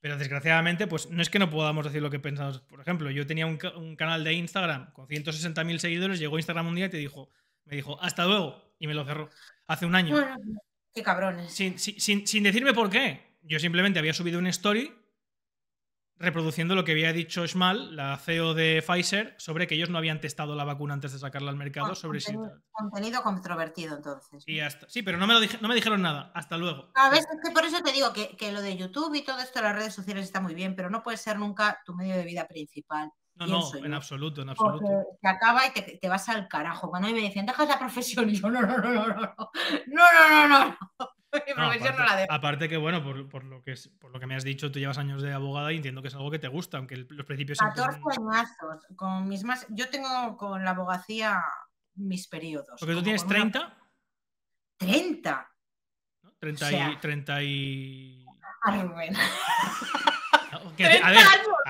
pero desgraciadamente, pues no es que no podamos decir lo que pensamos. Por ejemplo, yo tenía un, canal de Instagram con 160.000 seguidores, llegó Instagram un día y te dijo, me dijo, hasta luego, y me lo cerró hace un año. qué cabrones. Sin, sin decirme por qué. Yo simplemente había subido una story reproduciendo lo que había dicho Schmal, la CEO de Pfizer, sobre que ellos no habían testado la vacuna antes de sacarla al mercado. Ah, sobre contenido, controvertido, entonces. Y Sí, pero no me, lo dijeron nada. Hasta luego. A veces que por eso te digo que, lo de YouTube y todo esto las redes sociales está muy bien, pero no puede ser nunca tu medio de vida principal. No, no, en absoluto, en absoluto. Porque acaba y te, vas al carajo. Cuando a me dicen, dejas la profesión, [laughs] yo, no, no, no, no, no, no, no, no. no. [laughs] aparte, que, bueno, por, lo que es, por lo que me has dicho, tú llevas años de abogada y entiendo que es algo que te gusta, aunque los principios... 14 son... añazos. Con mis Yo tengo con la abogacía mis periodos. Porque tú tienes 30... 30. 30 y... 30 y... [laughs] a ver,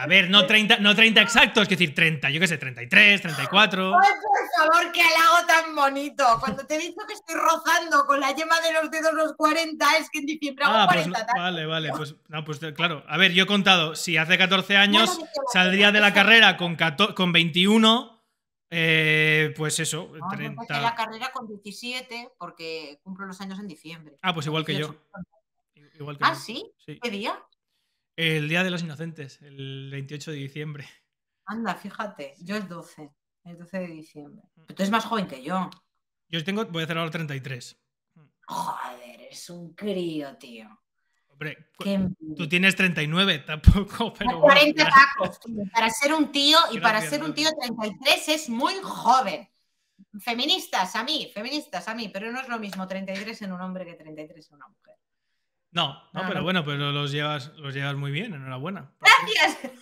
a ver, no 30, no 30 exactos, es decir, 30, yo qué sé, 33, 34. Ay, por favor, qué halago tan bonito. Cuando te he dicho que estoy rozando con la yema de los dedos los 40, es que en diciembre hago 40. Ah, pues vale, vale, pues, no, pues claro. A ver, yo he contado, si hace 14 años saldría de la carrera con, con 21. pues eso, 30. la carrera con 17 porque cumplo los años en diciembre. Ah, pues igual que yo. Igual que ¿Ah, sí? ¿Qué día? El Día de los Inocentes, el 28 de diciembre. Anda, fíjate, yo es 12, el 12 de diciembre. Mm. Pero tú eres más joven que yo. Yo tengo, voy a hacer ahora 33. Mm. Joder, es un crío, tío. Hombre, tú tienes 39 tampoco, [laughs] pero... 40 tacos, para ser un tío y para ser un tío 33 es muy joven. Feministas a mí, feministas a mí, pero no es lo mismo 33 en un hombre que 33 en una mujer. No, ah, no, pero bueno, pero los llevas, los llevas muy bien, enhorabuena. Gracias.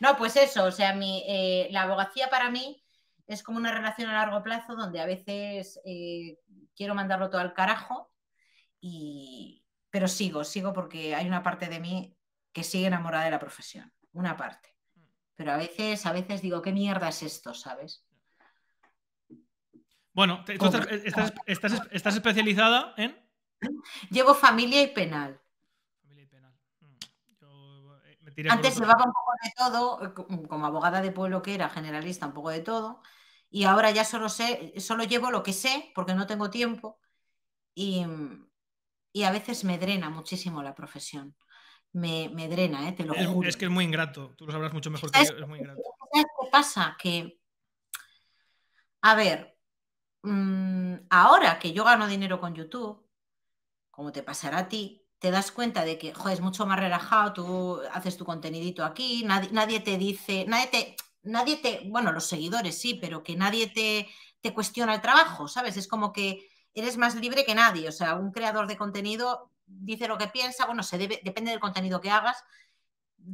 no, pues eso, o sea, eh, la abogacía para mí es como una relación a largo plazo donde a veces eh, quiero mandarlo todo al carajo, y... pero sigo, sigo porque hay una parte de mí que sigue enamorada de la profesión, una parte. Pero a veces, a veces digo, ¿qué mierda es esto, sabes? Bueno, eh, estás especializada en... Llevo familia y penal. Familia y penal. Mm. Eh, Antes llevaba un poco de todo, eh, mm, como abogada de pueblo que era, generalista, un poco de todo. Y ahora ya solo sé, solo llevo lo que sé, porque no tengo tiempo. Y, a veces me drena muchísimo la profesión. Me, drena, ¿eh? te lo eh, juro. Es que es muy ingrato, tú lo sabrás mucho mejor que yo, es muy ingrato. qué pasa? Que, a ver, mm, ahora que yo gano dinero con YouTube, como te pasará a ti, te das cuenta de que joder, es mucho más relajado, tú haces tu contenidito aquí, nadie, te dice, nadie te, nadie te, bueno, los seguidores sí, pero que nadie te, cuestiona el trabajo, ¿sabes? Es como que eres más libre que nadie, o sea, un creador de contenido dice lo que piensa, bueno, se debe, depende del contenido que hagas,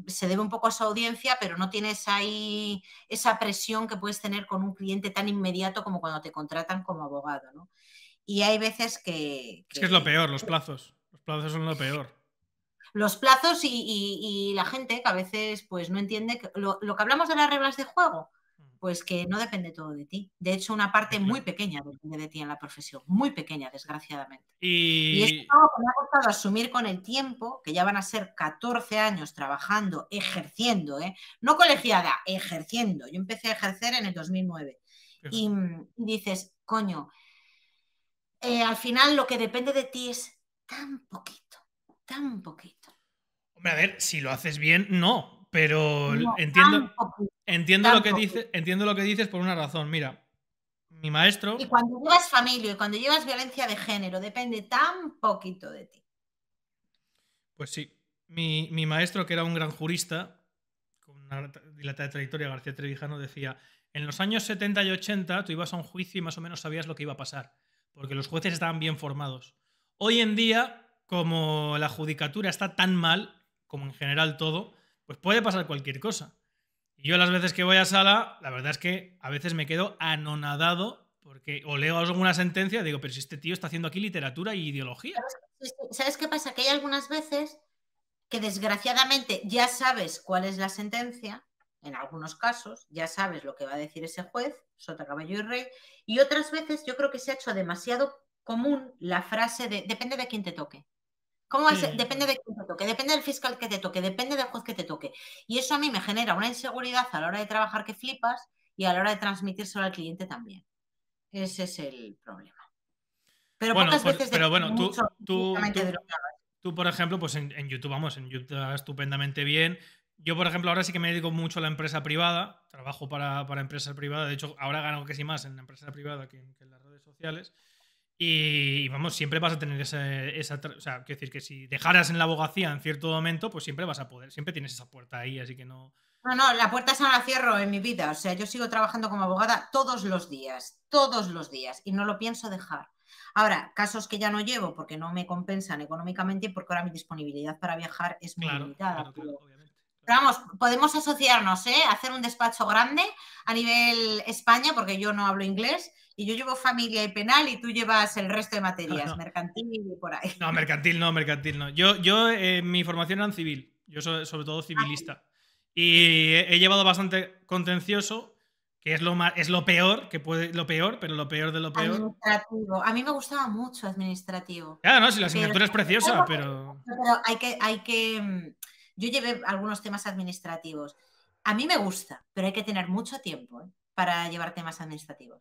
se debe un poco a su audiencia, pero no tienes ahí esa presión que puedes tener con un cliente tan inmediato como cuando te contratan como abogado, ¿no? Y hay veces que, Es que es lo peor, los plazos. Los plazos son lo peor los plazos y, la gente que a veces pues no entiende lo, que hablamos de las reglas de juego, mm. pues que no depende todo de ti. De hecho, una parte muy pequeña depende de ti en la profesión, muy pequeña, desgraciadamente. Y, esto me ha costado asumir con el tiempo, que ya van a ser 14 años trabajando, ejerciendo, ¿eh? no colegiada, ejerciendo. Yo empecé a ejercer en el 2009. Y dices, coño, eh, al final lo que depende de ti es tan poquito, tan poquito. Hombre, a ver, si lo haces bien, no, pero entiendo, entiendo, lo que dices, entiendo lo que dices por una razón. Mira, mi maestro... Y cuando llevas familia y cuando llevas violencia de género, depende tan poquito de ti. Pues sí, mi, mi maestro, que era un gran jurista, con una dilatada trayectoria, García Trevijano, decía, en los años 70 y 80 tú ibas a un juicio y más o menos sabías lo que iba a pasar porque los jueces estaban bien formados. Hoy en día, como la judicatura está tan mal, como en general todo, pues puede pasar cualquier cosa. Y yo las veces que voy a sala, la verdad es que a veces me quedo anonadado porque o leo alguna sentencia y digo, pero si este tío está haciendo aquí literatura y ideología. ¿Sabes qué pasa? Que hay algunas veces que desgraciadamente ya sabes cuál es la sentencia, en algunos casos, ya sabes lo que va a decir ese juez, sota, caballo y rey, y otras veces yo creo que se ha hecho demasiado común la frase de depende de quién te toque. ¿Cómo Depende de quién te toque, depende del fiscal que te toque, depende del juez que te toque. Y eso a mí me genera una inseguridad a la hora de trabajar que flipas y a la hora de transmitírselo al cliente también. Ese es el problema. Pero bueno, veces pero bueno, tú, por ejemplo, pues en, en YouTube, vamos, en YouTube estupendamente bien, yo, por ejemplo, ahora sí que me dedico mucho a la empresa privada, trabajo para, para empresa privada, de hecho, ahora gano casi más en la empresa privada que en, las redes sociales. Y, vamos, siempre vas a tener esa, esa, O sea, quiero decir que si dejaras en la abogacía en cierto momento, pues siempre vas a poder, siempre tienes esa puerta ahí, así que no. No, no, la puerta esa no la cierro en mi vida. O sea, yo sigo trabajando como abogada todos los días, todos los días, y no lo pienso dejar. Ahora, casos que ya no llevo porque no me compensan económicamente y porque ahora mi disponibilidad para viajar es muy limitada. pero pero vamos, podemos asociarnos, ¿eh? Hacer un despacho grande a nivel España, porque yo no hablo inglés, y yo llevo familia y penal y tú llevas el resto de materias, [laughs] mercantil y por ahí. No, mercantil no, mercantil no. Yo, yo eh, mi formación era en civil, yo soy, sobre todo civilista. Y he, llevado bastante contencioso, que es lo más, es lo peor, que puede, lo peor, pero lo peor de lo peor. Administrativo. A mí me gustaba mucho administrativo. Claro, no, si la asignatura es preciosa, pero... pero. hay que, hay que mm, yo llevé algunos temas administrativos. A mí me gusta, pero hay que tener mucho tiempo ¿eh? para llevar temas administrativos.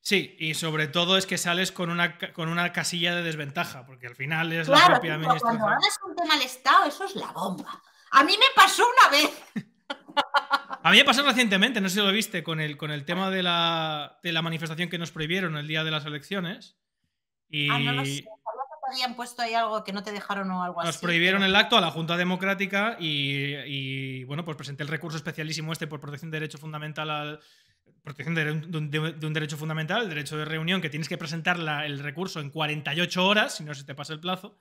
Sí, y sobre todo es que sales con una, con una casilla de desventaja, porque al final es la propia tipo, Cuando hablas un tema al Estado, eso es la bomba. A mí me pasó una vez. [laughs] A mí me pasó recientemente, no sé si lo viste, con el, con el tema de la, manifestación que nos prohibieron el día de las elecciones. Ah, y, habían puesto ahí algo que no te dejaron o algo así. Nos prohibieron el acto a la Junta Democrática y, bueno, pues presenté el recurso especialísimo este por protección de derecho fundamental protección de, un, derecho fundamental, el derecho de reunión, que tienes que presentar el recurso en 48 horas, si no se te pasa el plazo.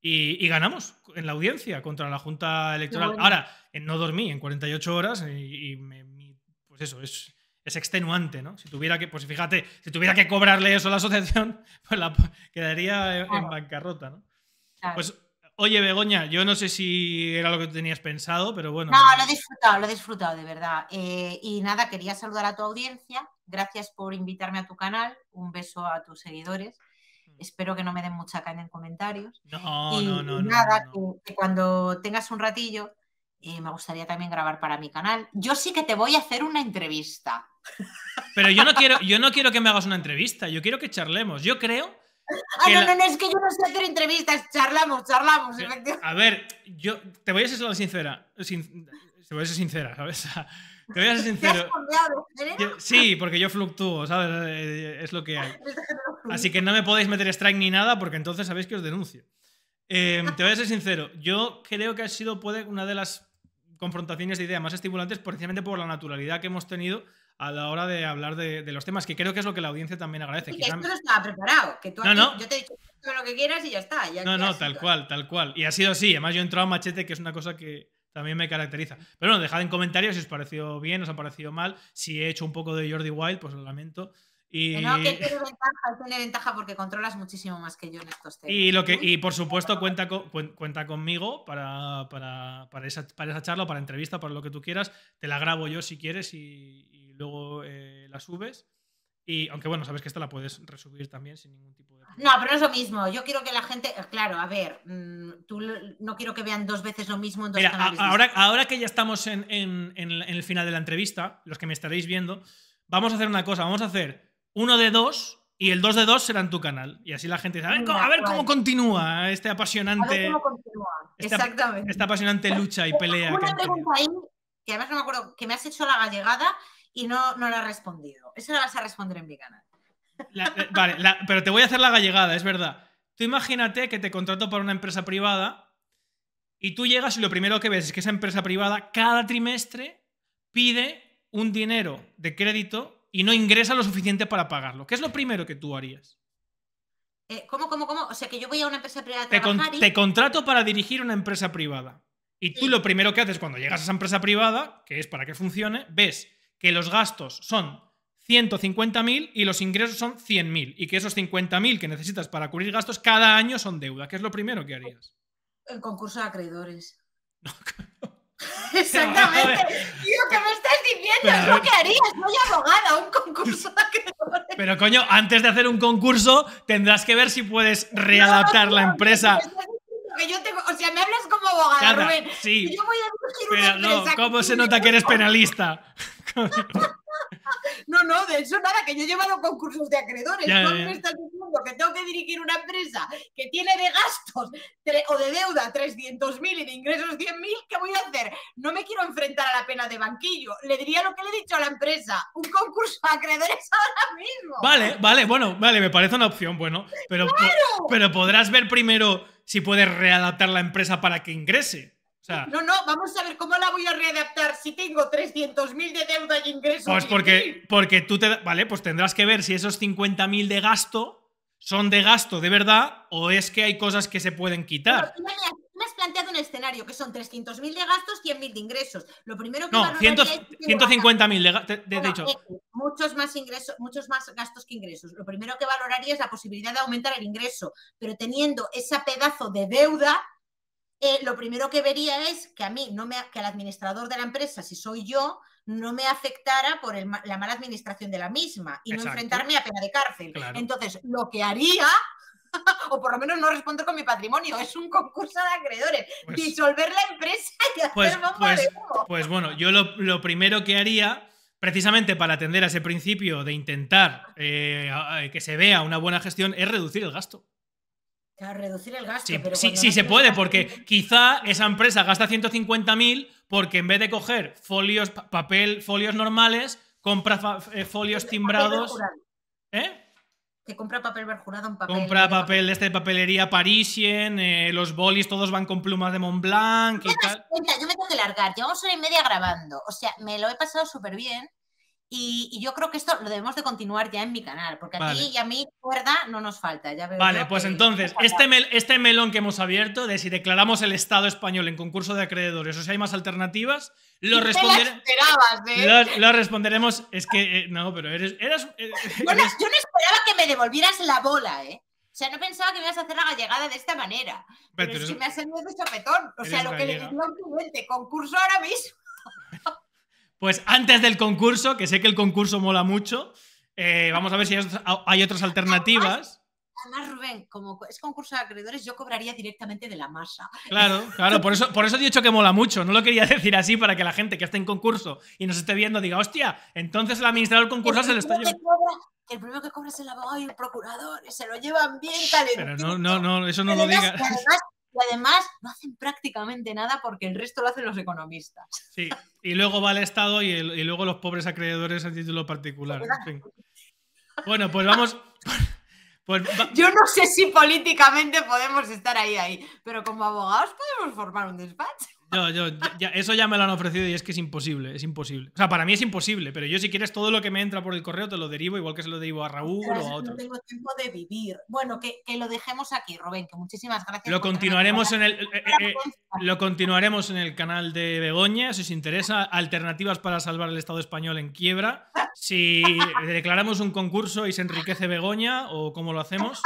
Y, ganamos en la audiencia contra la Junta Electoral. Ahora, no dormí en 48 horas y, pues eso, es, es extenuante, ¿no? Si tuviera que, pues fíjate, si tuviera que cobrarle eso a la asociación, [laughs] pues la quedaría en, bancarrota, ¿no? Pues, oye, Begoña, yo no sé si era lo que tenías pensado, pero bueno. No, lo he disfrutado, lo he disfrutado, de verdad. Eh, y nada, quería saludar a tu audiencia. Gracias por invitarme a tu canal. Un beso a tus seguidores. Mm. Espero que no me den mucha caña en comentarios. No, y no, no. Nada, Que, cuando tengas un ratillo, eh, me gustaría también grabar para mi canal. Yo sí que te voy a hacer una entrevista. Pero yo no quiero, yo no quiero que me hagas una entrevista, yo quiero que charlemos. Yo creo. Ah, no, no, es que yo no sé hacer entrevistas, charlamos, charlamos, A ver, yo te voy a ser sincera. te voy a ser sincera, ¿sabes? [laughs] Te voy a ser sincero. ¿eh? sí, porque yo fluctúo, ¿sabes? Eh, es lo que hay. [laughs] Así que no me podéis meter strike ni nada porque entonces sabéis que os denuncio. Em, te voy a ser sincero. Yo creo que ha sido puede, una de las confrontaciones de ideas más estimulantes precisamente por la naturalidad que hemos tenido a la hora de hablar de, los temas, que creo que es lo que la audiencia también agradece. que esto no estaba preparado, que tú no, yo te he dicho lo que quieras y ya está. no, no, tal cual, tal cual. Y ha sido así, además yo he entrado a machete, que es una cosa que también me caracteriza. Pero bueno, dejad en comentarios si os pareció bien, os ha parecido mal, si he hecho un poco de Jordi White pues lo lamento. Y... No, que tiene ventaja, tiene ventaja porque controlas muchísimo más que yo en estos temas. Y, lo que, y por supuesto, cuenta, cuenta conmigo para, para, para, esa, para esa charla, para entrevista, para lo que tú quieras. Te la grabo yo si quieres y, luego eh, la subes. Y aunque bueno, sabes que esta la puedes resubir también sin ningún tipo de... No, pero es lo mismo. Yo quiero que la gente, claro, a ver, mm, tú no quiero que vean dos veces lo mismo en dos canales ahora, ahora que ya estamos en, en, el final de la entrevista, los que me estaréis viendo, vamos a hacer una cosa, vamos a hacer uno de dos y el dos de dos será en tu canal. Y así la gente dice, a ver, cómo, continúa este apasionante... A cómo continúa. Esta, Exactamente. Esta apasionante lucha y pelea. Una pregunta ahí, que además no me acuerdo, que me has hecho la gallegada y no, no la ha respondido. Eso lo vas a responder en mi canal. Eh, vale, pero te voy a hacer la gallegada, es verdad. Tú imagínate que te contrato para una empresa privada y tú llegas y lo primero que ves es que esa empresa privada cada trimestre pide un dinero de crédito y no ingresa lo suficiente para pagarlo. ¿Qué es lo primero que tú harías? Eh, ¿Cómo, cómo, cómo? O sea, que yo voy a una empresa privada a te, te contrato para dirigir una empresa privada. Y tú lo primero que haces cuando llegas a esa empresa privada, que es para que funcione, ves que los gastos son 150.000 y los ingresos son 100.000 y que esos 50.000 que necesitas para cubrir gastos cada año son deuda. ¿Qué es lo primero que harías? El concurso de acreedores. [laughs] Exactamente. Tío, que me estás diciendo? es lo que harías soy abogada, un concurso de acreedores. Pero coño, antes de hacer un concurso tendrás que ver si puedes readaptar la empresa. o sea, me hablas como abogada, Rubén. Sí. Yo voy a pero no, ¿cómo se nota que eres penalista? [laughs] No, no, de eso nada, que yo he llevado concursos de acreedores. Ya, que tengo que dirigir una empresa que tiene de gastos o de deuda 300.000 y de ingresos 100.000? ¿Qué voy a hacer? No me quiero enfrentar a la pena de banquillo. Le diría lo que le he dicho a la empresa. Un concurso de acreedores [laughs] ahora mismo. Vale, vale, bueno, vale, me parece una opción, bueno. Pero, pero podrás ver primero si puedes readaptar la empresa para que ingrese no, no, vamos a ver cómo la voy a readaptar si tengo 300.000 de deuda y ingresos. Pues porque, porque tú te. Vale, pues tendrás que ver si esos 50.000 de gasto son de gasto de verdad o es que hay cosas que se pueden quitar. me has, planteado un escenario que son 300.000 de gastos, 100.000 de ingresos. Lo primero que no, 150.000 de, de, eh, muchos más ingresos, muchos más gastos que ingresos. Lo primero que valoraría es la posibilidad de aumentar el ingreso, pero teniendo ese pedazo de deuda eh, lo primero que vería es que a mí, no me, que al administrador de la empresa, si soy yo, no me afectara por la mala administración de la misma y no enfrentarme a pena de cárcel. Entonces, lo que haría, [laughs] o por lo menos no responder con mi patrimonio, es un concurso de acreedores, pues disolver la empresa y pues, hacer pues, de Pues bueno, yo lo, primero que haría, precisamente para atender a ese principio de intentar eh, que se vea una buena gestión, es reducir el gasto. Claro, reducir el gasto. Sí, se puede, porque quizá esa empresa gasta 150.000 porque en vez de coger folios, papel, folios normales, compra eh, folios timbrados. ¿Eh? Que compra papel verjurado en papel. Compra papel, de este de papelería parisien, eh, los bolis todos van con plumas de Montblanc y tal? yo me tengo que largar, llevamos hora y media grabando. O sea, me lo he pasado súper bien. Y, yo creo que esto lo debemos de continuar ya en mi canal, porque a ti y a mí cuerda no nos falta. vale, pues entonces, este, este melón que hemos abierto de si declaramos el Estado español en concurso de acreedores o si hay más alternativas, lo, responder... ¿eh? Lo, responderemos. Es que, eh, no, pero eh, eres... Yo, no, esperaba que me devolvieras la bola, ¿eh? O sea, no pensaba que me ibas a hacer la gallegada de esta manera. Pero, me has salido de chapetón. O sea, lo que le digo a un cliente, concurso ahora mismo. Pues antes del concurso, que sé que el concurso mola mucho, eh, vamos a ver si hay, otras alternativas. Además, Rubén, como es concurso de acreedores, yo cobraría directamente de la masa. Claro, claro, por eso, por eso he dicho que mola mucho. No lo quería decir así para que la gente que está en concurso y nos esté viendo diga, hostia, entonces el administrador del concurso se lo está llevando. El primero que cobra es el abogado y el procurador, se lo llevan bien calentito. Pero no, no, no, eso no lo digas. Y además no hacen prácticamente nada porque el resto lo hacen los economistas. Sí, y luego va el Estado y, luego los pobres acreedores a título particular. Bueno, pues vamos. [laughs] Pues Yo no sé si políticamente podemos estar ahí, ahí, pero como abogados podemos formar un despacho eso ya me lo han ofrecido y es que es imposible, es imposible. O sea, para mí es imposible, pero yo si quieres todo lo que me entra por el correo te lo derivo, igual que se lo derivo a Raúl o a otro. No tengo tiempo de vivir. Bueno, que, lo dejemos aquí, Rubén, que muchísimas gracias. Lo continuaremos, en el, eh, eh, eh, lo continuaremos en el canal de Begoña, si os interesa, alternativas para salvar el Estado español en quiebra. Si declaramos un concurso y se enriquece Begoña o cómo lo hacemos.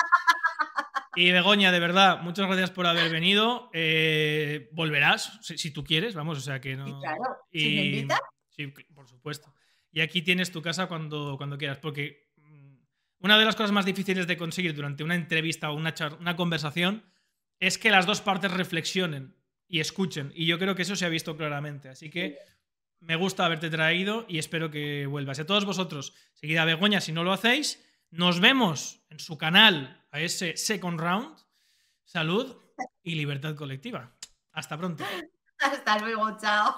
Y Begoña, de verdad, muchas gracias por haber venido. Eh, volverás, si, tú quieres, vamos, o sea que no. Y claro, si me invitas. Sí, por supuesto. Y aquí tienes tu casa cuando, cuando quieras, porque mm, una de las cosas más difíciles de conseguir durante una entrevista o una, una conversación es que las dos partes reflexionen y escuchen. Y yo creo que eso se ha visto claramente. Así que me gusta haberte traído y espero que vuelvas. Y a todos vosotros, seguida Begoña si no lo hacéis. Nos vemos en su canal a ese second round. Salud y libertad colectiva. Hasta pronto. [laughs] Hasta luego, chao.